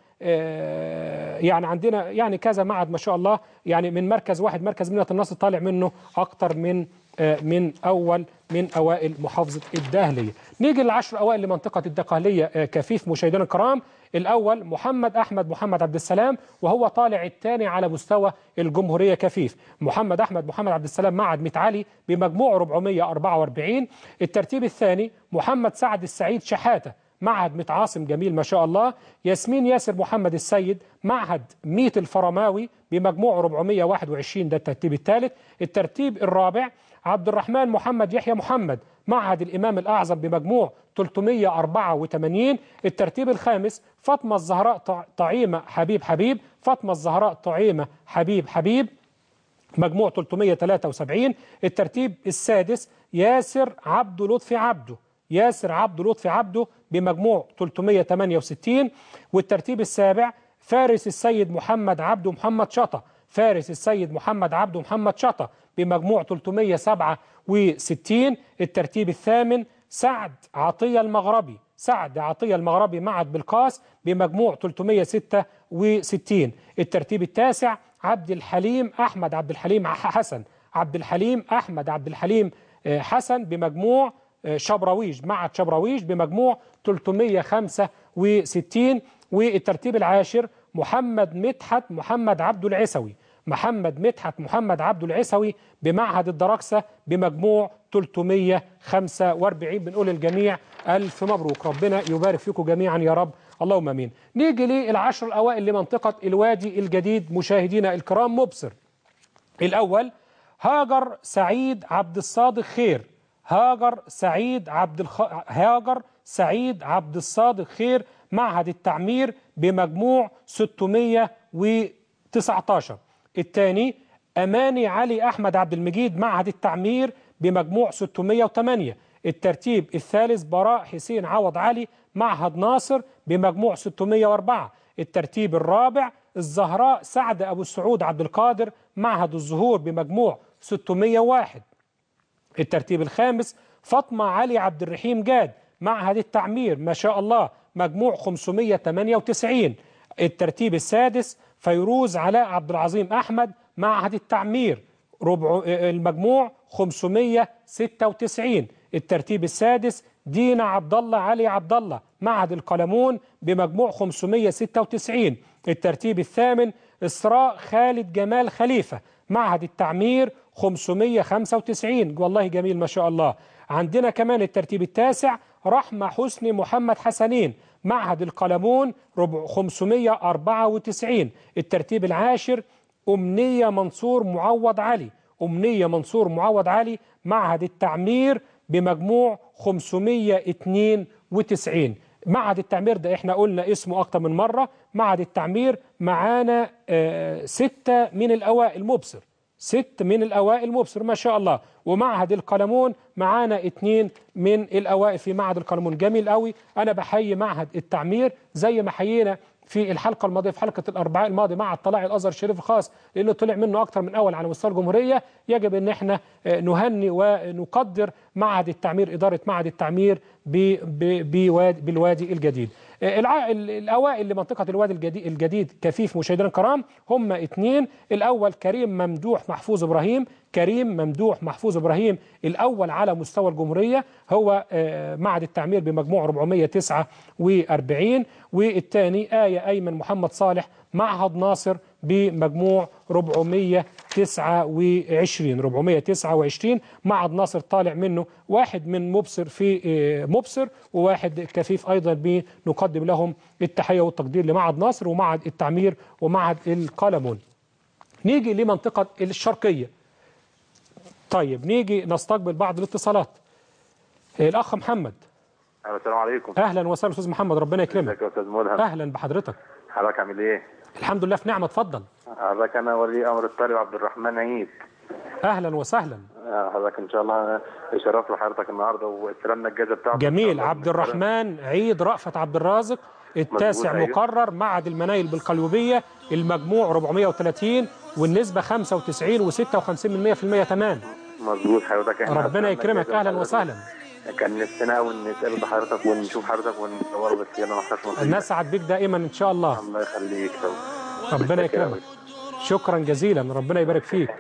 يعني عندنا يعني كذا معهد ما شاء الله يعني من مركز واحد مركز منة النصر طالع منه أكثر من آه، من أول من أوائل محافظة الدهلية نيجي للعشر أوائل لمنطقة الدقهلية آه، كفيف مشاهدينا الكرام الأول محمد أحمد محمد عبد السلام وهو طالع الثاني على مستوى الجمهورية كفيف محمد أحمد محمد عبد السلام معد متعلي بمجموع 444 الترتيب الثاني محمد سعد السعيد شحاته معهد متعاصم جميل ما شاء الله ياسمين ياسر محمد السيد معهد ميت الفرماوي بمجموع 421 ده الترتيب الثالث الترتيب الرابع عبد الرحمن محمد يحيى محمد معهد الإمام الأعظم بمجموع 384 الترتيب الخامس فاطمة الزهراء طعيمة حبيب حبيب فاطمة الزهراء طعيمة حبيب حبيب مجموع 373 الترتيب السادس ياسر عبد لطفي عبده ياسر عبد لطفي عبده بمجموع 368 والترتيب السابع فارس السيد محمد عبده محمد شطة فارس السيد محمد عبده محمد شطة بمجموع 367 الترتيب الثامن سعد عطية المغربي سعد عطية المغربي معد بالقاس بمجموع 366 الترتيب التاسع عبد الحليم أحمد عبد الحليم حسن عبد الحليم أحمد عبد الحليم آه، حسن بمجموع آه، شبراويش معد شبراويش بمجموع 365 والترتيب العاشر محمد مدحت محمد عبد العسوي محمد مدحت محمد عبد العيسوي بمعهد الدراكسة بمجموع 345 بنقول للجميع ألف مبروك ربنا يبارك فيكم جميعا يا رب اللهم امين نيجي للعشر الاوائل لمنطقه الوادي الجديد مشاهدينا الكرام مبصر الاول هاجر سعيد عبد الصادق خير هاجر سعيد عبد الخ... هاجر سعيد عبد الصادق خير معهد التعمير بمجموع 619 الثاني أماني علي أحمد عبد المجيد معهد التعمير بمجموع 608 الترتيب الثالث براء حسين عوض علي معهد ناصر بمجموع 604 الترتيب الرابع الزهراء سعد أبو السعود عبد القادر معهد الزهور بمجموع 601 الترتيب الخامس فاطمة علي عبد الرحيم جاد معهد التعمير ما شاء الله مجموع 598 الترتيب السادس فيروز علاء عبد العظيم أحمد معهد التعمير ربع المجموع 596 الترتيب السادس دينا عبد الله علي عبد الله معهد القلمون بمجموع 596 الترتيب الثامن إسراء خالد جمال خليفة معهد التعمير 595 والله جميل ما شاء الله عندنا كمان الترتيب التاسع رحمة حسني محمد حسنين معهد القلمون ربع 594 الترتيب العاشر أمنية منصور معوض علي أمنية منصور معوض علي معهد التعمير بمجموع 592 معهد التعمير ده احنا قلنا اسمه اكتر من مرة معهد التعمير معانا آه، ستة من الأوائل مبصر ست من الأوائل مبصر ما شاء الله ومعهد القلمون معانا اتنين من الأوائل في معهد القلمون جميل قوي أنا بحيي معهد التعمير زي ما حيينا في الحلقه الماضيه في حلقه الاربعاء الماضي مع الطلاع الازهر شريف الخاص اللي طلع منه أكثر من اول على مستوى الجمهوريه يجب ان احنا آه، نهني ونقدر معهد التعمير اداره معهد التعمير بالوادي الجديد آه، الاوائل لمنطقه الوادي الجديد, الجديد كفيف مشاهدينا الكرام هم اثنين الاول كريم ممدوح محفوظ ابراهيم كريم ممدوح محفوظ إبراهيم الأول على مستوى الجمهورية هو آه، معهد التعمير بمجموع 449 والثاني آية أيمن محمد صالح معهد ناصر بمجموع 429 429 معهد ناصر طالع منه واحد من مبصر في آه، مبصر وواحد كفيف ايضا بنقدم لهم التحيه والتقدير لمعهد ناصر ومعهد التعمير ومعهد القلمون نيجي لمنطقه الشرقيه طيب نيجي نستقبل بعض الاتصالات إيه، الاخ محمد السلام عليكم اهلا وسهلا استاذ محمد ربنا يكرمك يا استاذ ملهم اهلا بحضرتك حضرتك عامل ايه الحمد لله في نعمه اتفضل حضرتك انا ولي امر الطالب عبد الرحمن عيد اهلا وسهلا آه، حضرتك ان شاء الله شرف لحضرتك النهارده واستلمنا الجائزه بتاعتك جميل عبد الرحمن عيد رأفت عبد الرازق التاسع مقرر معهد المنايل بالقليوبيه المجموع 430 والنسبه 95 و56% تمام مظبوط حضرتك احنا ربنا يكرمك اهلا وسهلا كان نفسنا ونسال بحضرتك ونشوف حضرتك ونصوره بس يلا ما الناس نسعد بيك دائما ان شاء الله الله يخليك ربنا يكرمك شكرا جزيلا ربنا يبارك فيك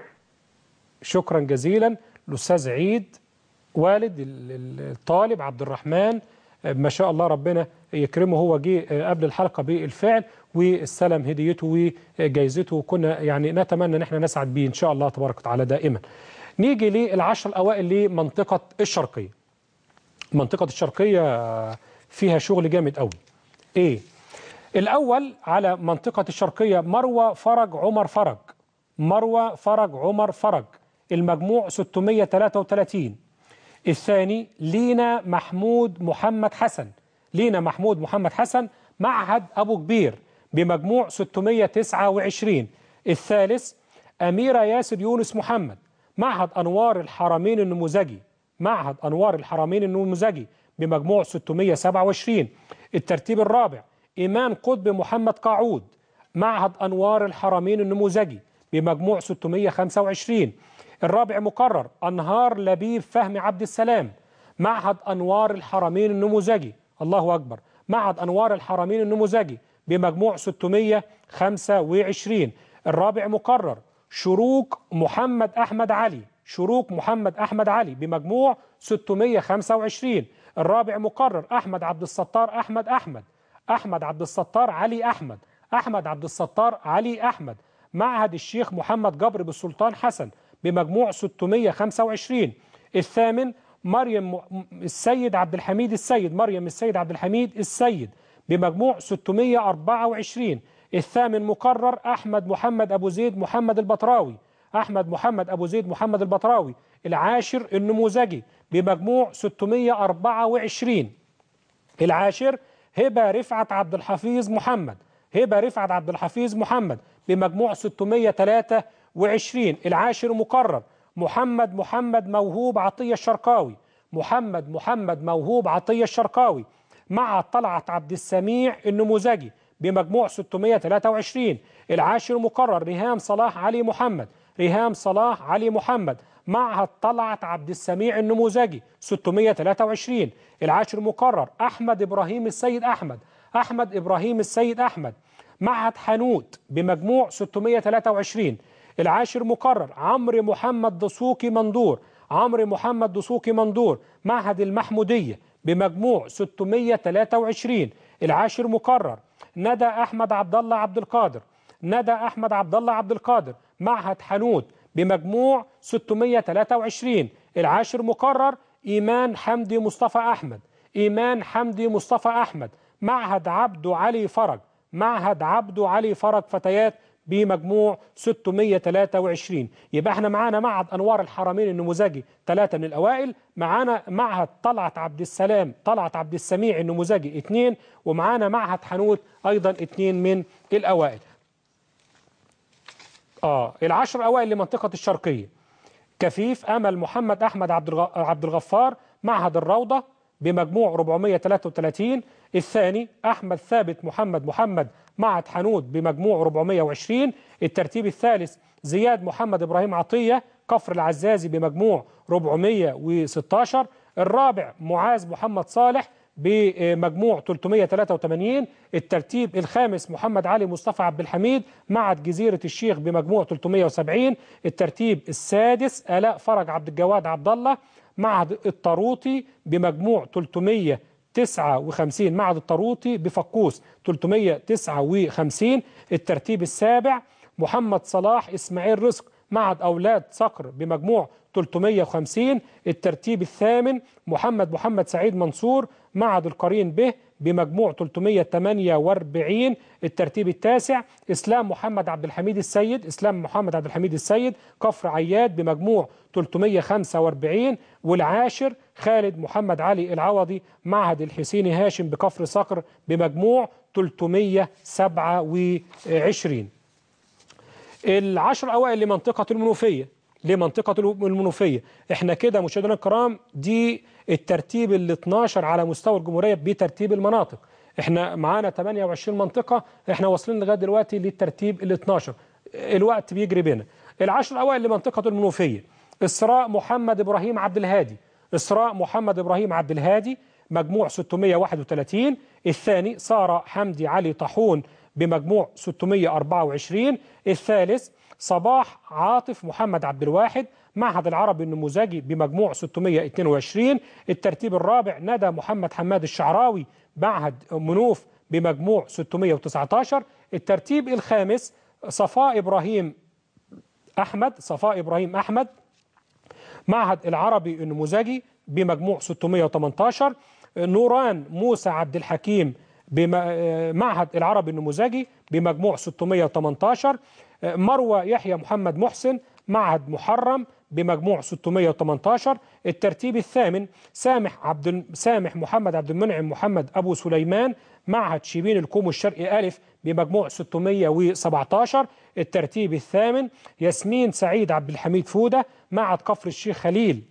شكرا جزيلا الاستاذ عيد والد الطالب عبد الرحمن ما شاء الله ربنا يكرمه هو جه قبل الحلقه بالفعل واستلم هديته وجايزته وكنا يعني نتمنى ان احنا نسعد بيه ان شاء الله تبارك وتعالى دائما نيجي للعشر الأوائل لمنطقة الشرقية منطقة الشرقية فيها شغل جامد قوي إيه الأول على منطقة الشرقية مروة فرج عمر فرج مروة فرج عمر فرج المجموع 633 الثاني لينا محمود محمد حسن لينا محمود محمد حسن معهد أبو كبير بمجموع 629 الثالث أميرة ياسر يونس محمد معهد أنوار الحرمين النموذجي معهد أنوار الحرمين النموذجي بمجموع 627 الترتيب الرابع إيمان قطب محمد قاعود معهد أنوار الحرمين النموذجي بمجموع 625 الرابع مقرر أنهار لبيب فهم عبد السلام معهد أنوار الحرمين النموذجي الله أكبر معهد أنوار الحرمين النموذجي بمجموع 625 الرابع مقرر شروك محمد أحمد علي شروك محمد أحمد علي بمجموع 625 الرابع مقرر أحمد عبد الستار أحمد أحمد أحمد عبد الستار علي أحمد أحمد عبد الستار علي أحمد معهد الشيخ محمد جبر بالسلطان حسن بمجموع 625 الثامن مريم السيد عبد الحميد السيد مريم السيد عبد الحميد السيد بمجموع 624 الثامن مقرر أحمد محمد أبو زيد محمد البطراوي أحمد محمد أبو زيد محمد البطراوي العاشر النموذجي بمجموع 624 العاشر هبة رفعت عبد الحفيظ محمد هبة رفعت عبد الحفيظ محمد بمجموع 623 العاشر مقرر محمد محمد موهوب عطية الشرقاوي محمد محمد موهوب عطية الشرقاوي مع طلعت عبد السميع النموذجي بمجموع 623 العاشر مقرر ريهام صلاح علي محمد ريهام صلاح علي محمد معهد طلعت عبد السميع النموذجي 623 العاشر مقرر أحمد إبراهيم السيد أحمد أحمد إبراهيم السيد أحمد معهد حنوت بمجموع 623 العاشر مقرر عمرو محمد دسوقي مندور عمرو محمد دسوقي مندور معهد المحمودية بمجموع 623 العاشر مقرر ندى احمد عبد الله عبد القادر ندى احمد عبد الله عبد القادر معهد حنوت بمجموع 623 العاشر مقرر ايمان حمدي مصطفى احمد ايمان حمدي مصطفى احمد معهد عبده علي فرج معهد عبده علي فرج فتيات بمجموع 623 يبقى احنا معانا معهد انوار الحرمين النموذجي ثلاثة من الاوائل معانا معهد طلعت عبد السلام طلعت عبد السميع النموذجي اثنين ومعانا معهد حنوت ايضا اثنين من الاوائل اه العشر اوائل لمنطقة الشرقية كفيف امل محمد احمد عبد عبد الغفار معهد الروضة بمجموع 433 الثاني أحمد ثابت محمد محمد معت حنود بمجموع 420 الترتيب الثالث زياد محمد إبراهيم عطية كفر العزازي بمجموع 416 الرابع معاذ محمد صالح بمجموع 383 الترتيب الخامس محمد علي مصطفى عبد الحميد معت جزيرة الشيخ بمجموع 370 الترتيب السادس آلاء فرج عبد الجواد عبد الله معهد الطاروطي بمجموع 359 معهد الطاروطي بفقوس 359 الترتيب السابع محمد صلاح إسماعيل رزق معهد أولاد صقر بمجموع 350 الترتيب الثامن محمد محمد سعيد منصور معهد القرين به بمجموع 348 الترتيب التاسع اسلام محمد عبد الحميد السيد اسلام محمد عبد الحميد السيد كفر عياد بمجموع 345 والعاشر خالد محمد علي العوضي معهد الحسيني هاشم بكفر صقر بمجموع 327 العشر أوائل لمنطقة المنوفية لمنطقة المنوفية احنا كده مشاهدينا الكرام دي الترتيب ال 12 على مستوى الجمهورية بترتيب المناطق احنا معانا 28 منطقة احنا واصلين لغاية دلوقتي للترتيب ال 12 الوقت بيجري بينا العشر الأوائل لمنطقة المنوفية إسراء محمد إبراهيم عبد الهادي إسراء محمد إبراهيم عبد الهادي مجموع 631 الثاني سارة حمدي علي طاحون بمجموع 624 الثالث صباح عاطف محمد عبد الواحد معهد العربي النموذجي بمجموع 622 الترتيب الرابع ندى محمد حماد الشعراوي معهد منوف بمجموع 619 الترتيب الخامس صفاء إبراهيم أحمد صفاء إبراهيم أحمد معهد العربي النموذجي بمجموع 618 نوران موسى عبد الحكيم بمعهد آه، العربي النموذجي بمجموع 618 آه، مروه يحيى محمد محسن معهد محرم بمجموع 618 الترتيب الثامن سامح عبد سامح محمد عبد المنعم محمد ابو سليمان معهد شيبين الكوم الشرقي ألف بمجموع 617 الترتيب الثامن ياسمين سعيد عبد الحميد فودة معهد كفر الشيخ خليل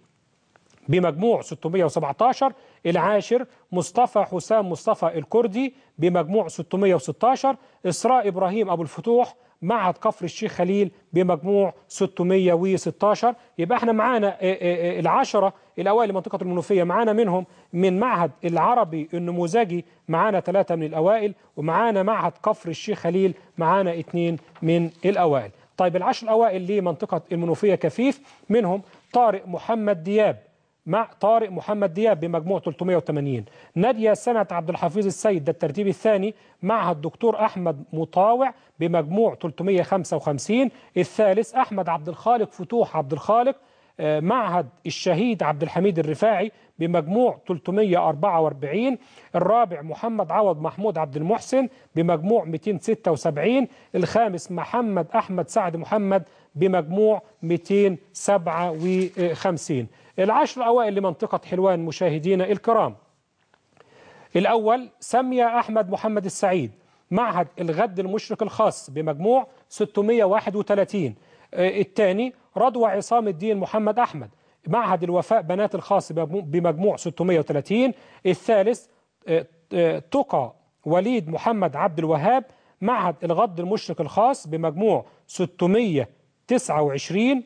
بمجموع 617 العاشر مصطفى حسام مصطفى الكردي بمجموع 616 إسراء إبراهيم أبو الفتوح معهد كفر الشيخ خليل بمجموع 616 يبقى احنا معانا آه، آه، آه، العشرة الأوائل لمنطقة المنوفية معانا منهم من معهد العربي النموذجي معانا ثلاثة من الأوائل ومعانا معهد كفر الشيخ خليل معانا اثنين من الأوائل طيب العشر الأوائل لمنطقة المنوفية كفيف منهم طارق محمد دياب مع طارق محمد دياب بمجموع 380 نادية سنة عبد الحفيظ السيد ده الترتيب الثاني معها الدكتور أحمد مطاوع بمجموع 355 الثالث أحمد عبد الخالق فتوح عبد الخالق آه، معهد الشهيد عبد الحميد الرفاعي بمجموع 344 الرابع محمد عوض محمود عبد المحسن بمجموع 276 الخامس محمد أحمد سعد محمد بمجموع 257 العشر الأوائل لمنطقة حلوان مشاهدينا الكرام الأول سمي أحمد محمد السعيد معهد الغد المشرق الخاص بمجموع 631 آه، الثاني رضوى عصام الدين محمد أحمد معهد الوفاء بنات الخاص بمجموع 630 الثالث آه، آه، تقى وليد محمد عبد الوهاب معهد الغد المشرق الخاص بمجموع 629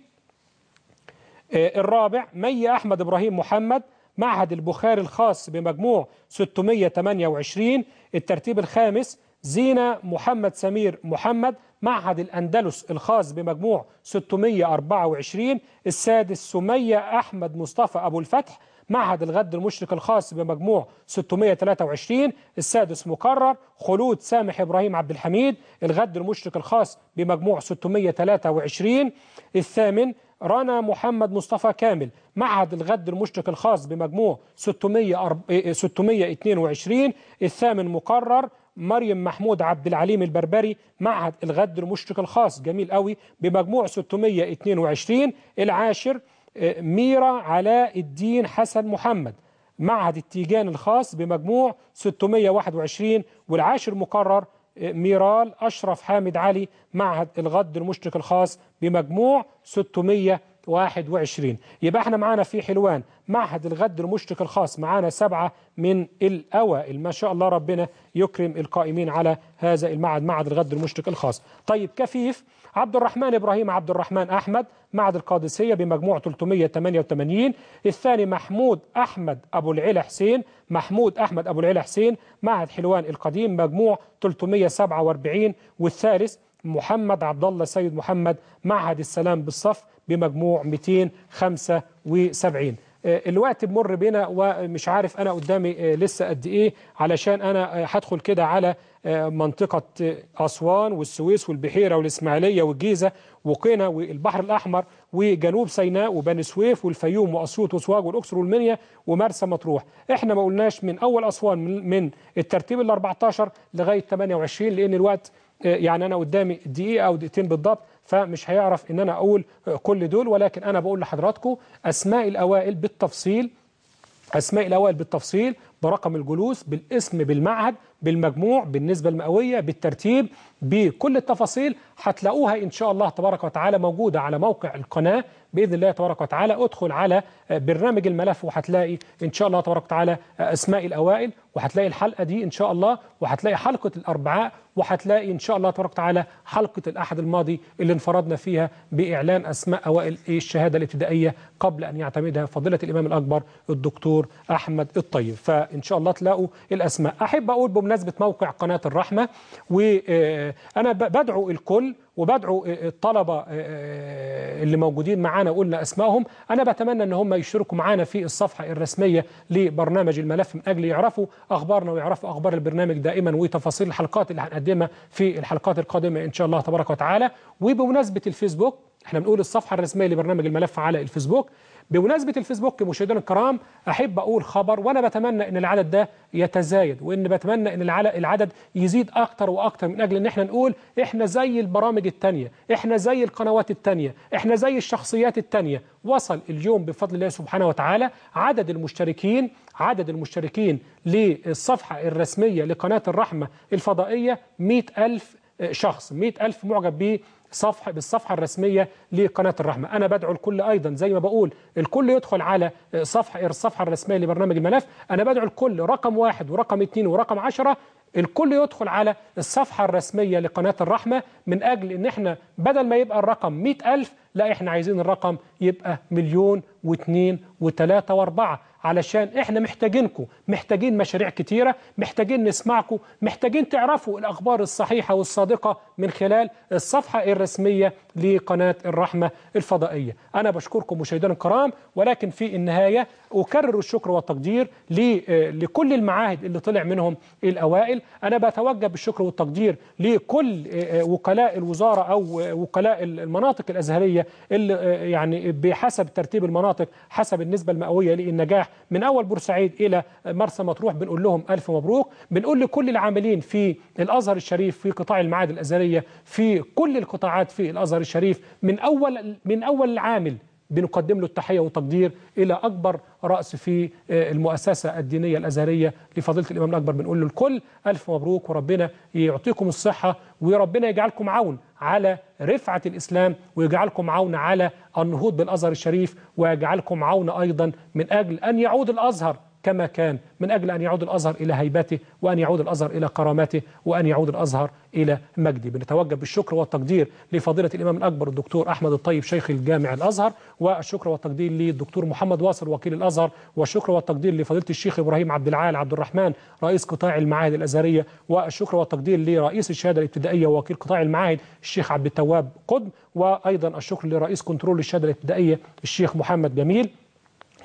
إيه، الرابع مي أحمد إبراهيم محمد معهد البخاري الخاص بمجموع 628 الترتيب الخامس زينة محمد سمير محمد معهد الأندلس الخاص بمجموع 624 السادس سمية أحمد مصطفى أبو الفتح معهد الغد المشرق الخاص بمجموع 623 السادس مقرر خلود سامح إبراهيم عبد الحميد الغد المشرق الخاص بمجموع 623 الثامن رانا محمد مصطفى كامل معهد الغد المشرق الخاص بمجموع 622 إيه، إيه، الثامن مقرر مريم محمود عبد العليم البربري معهد الغد المشرق الخاص جميل قوي بمجموع 622 العاشر إيه، ميرا علاء الدين حسن محمد معهد التيجان الخاص بمجموع 621 والعاشر مقرر ميرال أشرف حامد علي معهد الغد المشرق الخاص بمجموع 621 يبقى احنا معانا في حلوان معهد الغد المشرق الخاص معانا سبعة من الأوائل ما شاء الله ربنا يكرم القائمين على هذا المعهد معهد الغد المشرق الخاص طيب كفيف عبد الرحمن إبراهيم عبد الرحمن أحمد معهد القادسية بمجموع 388 الثاني محمود أحمد أبو العلا حسين محمود أحمد أبو العلا حسين معهد حلوان القديم مجموع 347 والثالث محمد عبد الله سيد محمد معهد السلام بالصف بمجموع 275 آه، الوقت بمر بينا ومش عارف انا قدامي آه، لسه قد ايه علشان انا آه، هدخل كده على منطقة أسوان والسويس والبحيرة والإسماعيلية والجيزة وقنا والبحر الأحمر وجنوب سيناء وبني سويف والفيوم وأسيوط وسواج والأقصر والمنيا ومرسى مطروح احنا ما قلناش من أول أسوان من الترتيب ال 14 لغاية 28 لأن الوقت آه، يعني أنا قدامي دقيقة أو دقيقتين بالضبط فمش هيعرف ان انا اقول آه، كل دول ولكن انا بقول لحضراتكم اسماء الاوائل بالتفصيل أسماء الأوائل بالتفصيل برقم الجلوس بالاسم بالمعهد بالمجموع بالنسبة المئوية بالترتيب بكل التفاصيل هتلاقوها إن شاء الله تبارك وتعالى موجودة على موقع القناة بإذن الله تبارك وتعالى ادخل على آه، برنامج الملف وهتلاقي إن شاء الله تبارك وتعالى آه، أسماء الأوائل وهتلاقي الحلقه دي ان شاء الله وهتلاقي حلقه الاربعاء وهتلاقي ان شاء الله تبارك وتعالى حلقه الاحد الماضي اللي انفردنا فيها باعلان اسماء اوائل إيه، الشهاده الابتدائيه قبل ان يعتمدها فضيله الامام الاكبر الدكتور احمد الطيب فان شاء الله تلاقوا الاسماء احب اقول بمناسبه موقع قناه الرحمه وانا آه، بدعو الكل وبدعو آه، آه، الطلبة اللي موجودين معانا وقلنا أسمائهم أنا بتمنى أن هم يشتركوا معانا في الصفحة الرسمية لبرنامج الملف من أجل يعرفوا اخبارنا ويعرفوا اخبار البرنامج دائما وتفاصيل الحلقات اللي هنقدمها في الحلقات القادمه ان شاء الله تبارك وتعالى وبمناسبه الفيسبوك احنا بنقول الصفحه الرسميه لبرنامج الملف على الفيسبوك بمناسبه الفيسبوك مشاهدينا الكرام احب اقول خبر وانا بتمنى ان العدد ده يتزايد وان بتمنى ان العدد يزيد اكتر واكتر من اجل ان احنا نقول احنا زي البرامج التانية احنا زي القنوات التانية احنا زي الشخصيات التانية وصل اليوم بفضل الله سبحانه وتعالى عدد المشتركين عدد المشتركين للصفحه الرسميه لقناه الرحمه الفضائيه 100000 شخص 100000 معجب بيه صفحة بالصفحة الرسمية لقناة الرحمة أنا بدعو الكل أيضا زي ما بقول الكل يدخل على صفحة الصفحة الرسمية لبرنامج الملف أنا بدعو الكل رقم واحد ورقم اتنين ورقم عشرة الكل يدخل على الصفحة الرسمية لقناة الرحمة من أجل إن إحنا بدل ما يبقى الرقم 100000 لا إحنا عايزين الرقم يبقى مليون واثنين وثلاثة وأربعة علشان احنا محتاجينكم محتاجين مشاريع كتيرة محتاجين نسمعكم محتاجين تعرفوا الأخبار الصحيحة والصادقة من خلال الصفحة الرسمية لقناة الرحمة الفضائية أنا بشكركم مشاهدينا الكرام ولكن في النهاية أكرر الشكر والتقدير آه، لكل المعاهد اللي طلع منهم الأوائل أنا بتوجه بالشكر والتقدير لكل آه، آه، وكلاء الوزارة أو وكلاء المناطق الأزهرية اللي يعني بحسب ترتيب المناطق حسب النسبة المئوية للنجاح من أول بورسعيد إلى مرسى مطروح بنقول لهم ألف مبروك بنقول لكل العاملين في الأزهر الشريف في قطاع المعاد الأزهرية في كل القطاعات في الأزهر الشريف من أول من أول العامل بنقدم له التحية وتقدير إلى أكبر رأس في آه، المؤسسة الدينية الأزهرية لفضيلة الإمام الأكبر بنقول له الكل ألف مبروك وربنا يعطيكم الصحة وربنا يجعلكم عون على رفعة الإسلام ويجعلكم عون على النهوض بالأزهر الشريف ويجعلكم عون أيضا من أجل أن يعود الأزهر كما كان من أجل أن يعود الأزهر إلى هيبته وأن يعود الأزهر إلى كرامته وأن يعود الأزهر إلى مجده بنتوجه بالشكر والتقدير لفضيلة الإمام الأكبر الدكتور أحمد الطيب شيخ الجامع الأزهر والشكر والتقدير للدكتور محمد واصل وكيل الأزهر والشكر والتقدير لفضيلة الشيخ إبراهيم عبد العال عبد الرحمن رئيس قطاع المعاهد الأزهرية والشكر والتقدير لرئيس الشهادة الابتدائية ووكيل قطاع المعاهد الشيخ عبد التواب قدم وأيضا الشكر لرئيس كنترول الشهادة الابتدائية الشيخ محمد جميل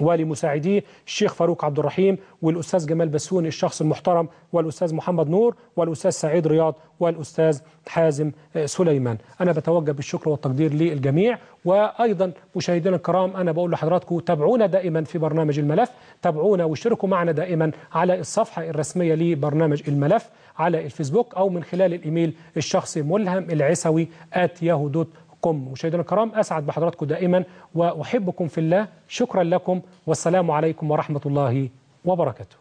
ولمساعديه الشيخ فاروق عبد الرحيم والاستاذ جمال بسون الشخص المحترم والاستاذ محمد نور والاستاذ سعيد رياض والاستاذ حازم آه، سليمان انا بتوجه بالشكر والتقدير للجميع وايضا مشاهدينا الكرام انا بقول لحضراتكم تابعونا دائما في برنامج الملف تابعونا واشتركوا معنا دائما على الصفحه الرسميه لبرنامج الملف على الفيسبوك او من خلال الايميل الشخصي ملهم العسوي at yahoo.com كم مشاهدينا الكرام أسعد بحضراتكم دائما وأحبكم في الله شكرا لكم والسلام عليكم ورحمة الله وبركاته